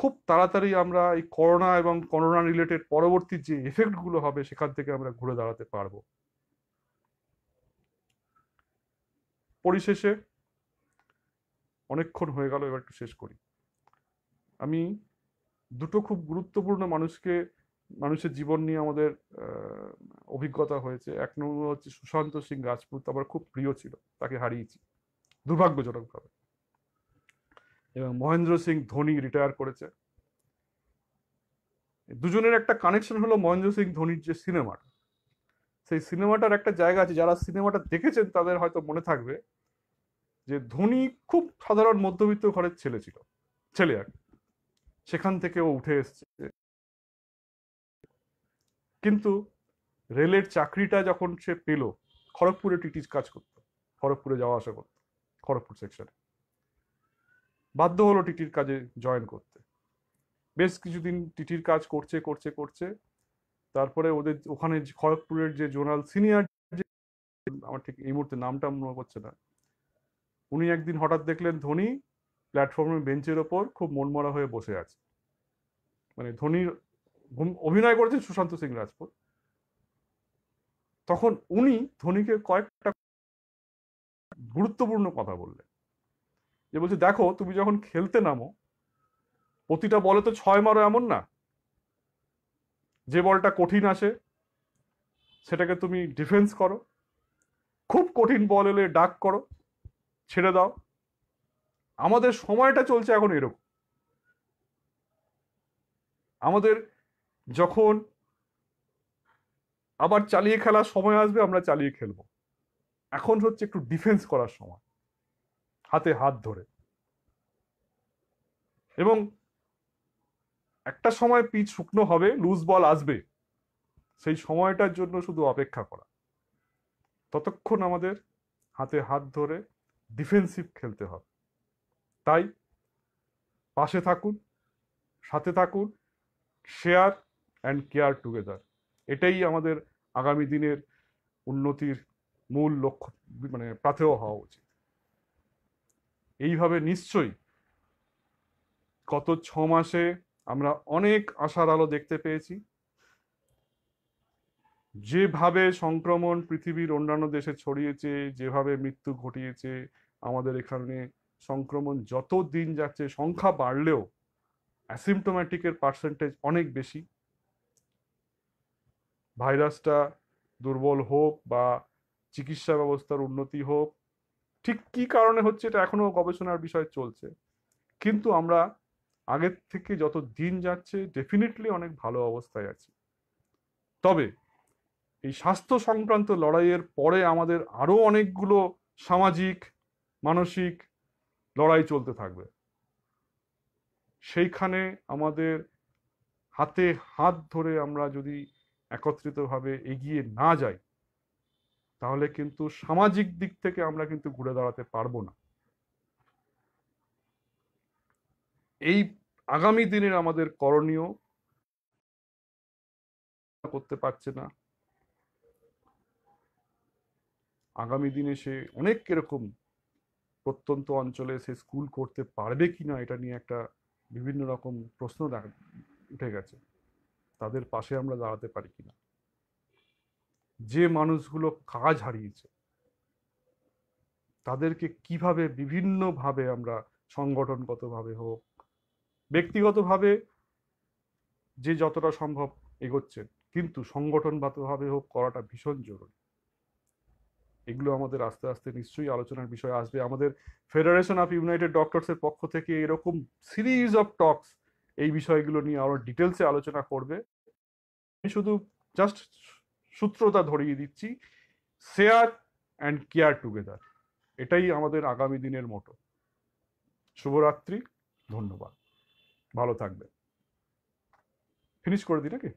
খুব তাড়াতাড়ি আমরা এই করোনা এবং করোনা রিলেটেড পরবর্তী যে এফেক্টগুলো হবে সেখান থেকে আমরা ঘুরে দাঁড়াতে পারব পরিশেষে অনেকক্ষণ হয়ে গেল এবার একটু শেষ করি আমি দুটো খুব গুরুত্বপূর্ণ মানুষকে মানুষের জীবন নিয়ে আমাদের অভিজ্ঞতা হয়েছে এক নম্বর হচ্ছে সুশান্ত সিং রাজপুত আমার খুব প্রিয় ছিল তাকে হারিয়েছি দুর্ভাগ্যজনকভাবে এবং মহেন্দ্র সিং ধোনি রিটায়ার করেছে দুজনের একটা কানেকশন হলো মহেন্দ্র সিং ধোনির যে সিনেমাটা সেই সিনেমাটার একটা জায়গা আছে যারা সিনেমাটা দেখেছেন তাদের হয়তো মনে থাকবে যে ধোনি খুব সাধারণ মধ্যবিত্ত ঘরের ছেলে ছিল ছেলে আর সেখান থেকে ও উঠে এসছে কিন্তু রেলের চাকরিটা যখন সে পেল খড়গপুরে টিটিজ কাজ করত খড়গপুরে যাওয়া আসা করত খড়গপুর সেকশনে বাধ্য হলো টিটির কাজে জয়েন করতে বেশ কিছুদিন টিটির কাজ করছে করছে করছে তারপরে ওদের ওখানে খড়গপুরের যে জোনাল সিনিয়র আমার ঠিক এই মুহূর্তে নামটা মনে করছে না উনি একদিন হঠাৎ দেখলেন ধোনি প্ল্যাটফর্মের বেঞ্চের ওপর খুব মনমরা হয়ে বসে আছে মানে ধোনির অভিনয় করেছেন সুশান্ত সিং রাজপুত তখন উনি ধোনিকে কয়েকটা গুরুত্বপূর্ণ কথা বললেন যে বলছে দেখো তুমি যখন খেলতে নামো প্রতিটা বলে তো ছয় মারো এমন না যে বলটা কঠিন আসে সেটাকে তুমি ডিফেন্স করো খুব কঠিন বল এলে ডাক করো ছেড়ে দাও আমাদের সময়টা চলছে এখন এরকম আমাদের যখন আবার চালিয়ে খেলার সময় আসবে আমরা চালিয়ে খেলবো এখন হচ্ছে একটু ডিফেন্স করার সময় হাতে হাত ধরে এবং একটা সময় পিচ শুকনো হবে লুজ বল আসবে সেই সময়টার জন্য শুধু অপেক্ষা করা ততক্ষণ আমাদের হাতে হাত ধরে ডিফেন্সিভ খেলতে হবে তাই পাশে থাকুন সাথে থাকুন শেয়ার অ্যান্ড কেয়ার টুগেদার এটাই আমাদের আগামী দিনের উন্নতির মূল লক্ষ্য মানে প্রাথেয় হওয়া উচিত এইভাবে নিশ্চয়ই গত ছ মাসে আমরা অনেক আশার আলো দেখতে পেয়েছি যেভাবে সংক্রমণ পৃথিবীর অন্যান্য দেশে ছড়িয়েছে যেভাবে মৃত্যু ঘটিয়েছে আমাদের এখানে সংক্রমণ যত দিন যাচ্ছে সংখ্যা বাড়লেও অ্যাসিমটোম্যাটিকের পার্সেন্টেজ অনেক বেশি ভাইরাসটা দুর্বল হোক বা চিকিৎসা ব্যবস্থার উন্নতি হোক ঠিক কি কারণে হচ্ছে এটা এখনো গবেষণার বিষয় চলছে কিন্তু আমরা আগের থেকে যত দিন যাচ্ছে ডেফিনেটলি অনেক ভালো অবস্থায় আছি তবে এই স্বাস্থ্য সংক্রান্ত লড়াইয়ের পরে আমাদের আরও অনেকগুলো সামাজিক মানসিক লড়াই চলতে থাকবে সেইখানে আমাদের হাতে হাত ধরে আমরা যদি একত্রিতভাবে এগিয়ে না যাই তাহলে কিন্তু সামাজিক দিক থেকে আমরা কিন্তু ঘুরে দাঁড়াতে পারবো না এই আগামী দিনের আমাদের করণীয় করতে পারছে না আগামী দিনে সে অনেক এরকম প্রত্যন্ত অঞ্চলে সে স্কুল করতে পারবে কি না এটা নিয়ে একটা বিভিন্ন রকম প্রশ্ন উঠে গেছে তাদের পাশে আমরা দাঁড়াতে পারি কিনা যে মানুষগুলো কাজ হারিয়েছে তাদেরকে কিভাবে বিভিন্নভাবে আমরা সংগঠনগতভাবে হোক ব্যক্তিগতভাবে যে যতটা সম্ভব এগোচ্ছেন কিন্তু সংগঠনগতভাবে হোক করাটা ভীষণ জরুরি এগুলো আমাদের আস্তে আস্তে নিশ্চয়ই আলোচনার বিষয় আসবে আমাদের ফেডারেশন অফ ইউনাইটেড ডক্টরসের পক্ষ থেকে এরকম সিরিজ অফ টক্স এই বিষয়গুলো নিয়ে আরও ডিটেলসে আলোচনা করবে শুধু জাস্ট সূত্রতা ধরিয়ে দিচ্ছি শেয়ার অ্যান্ড কেয়ার টুগেদার এটাই আমাদের আগামী দিনের মতো শুভরাত্রি ধন্যবাদ ভালো থাকবেন ফিনিশ করে দিই নাকি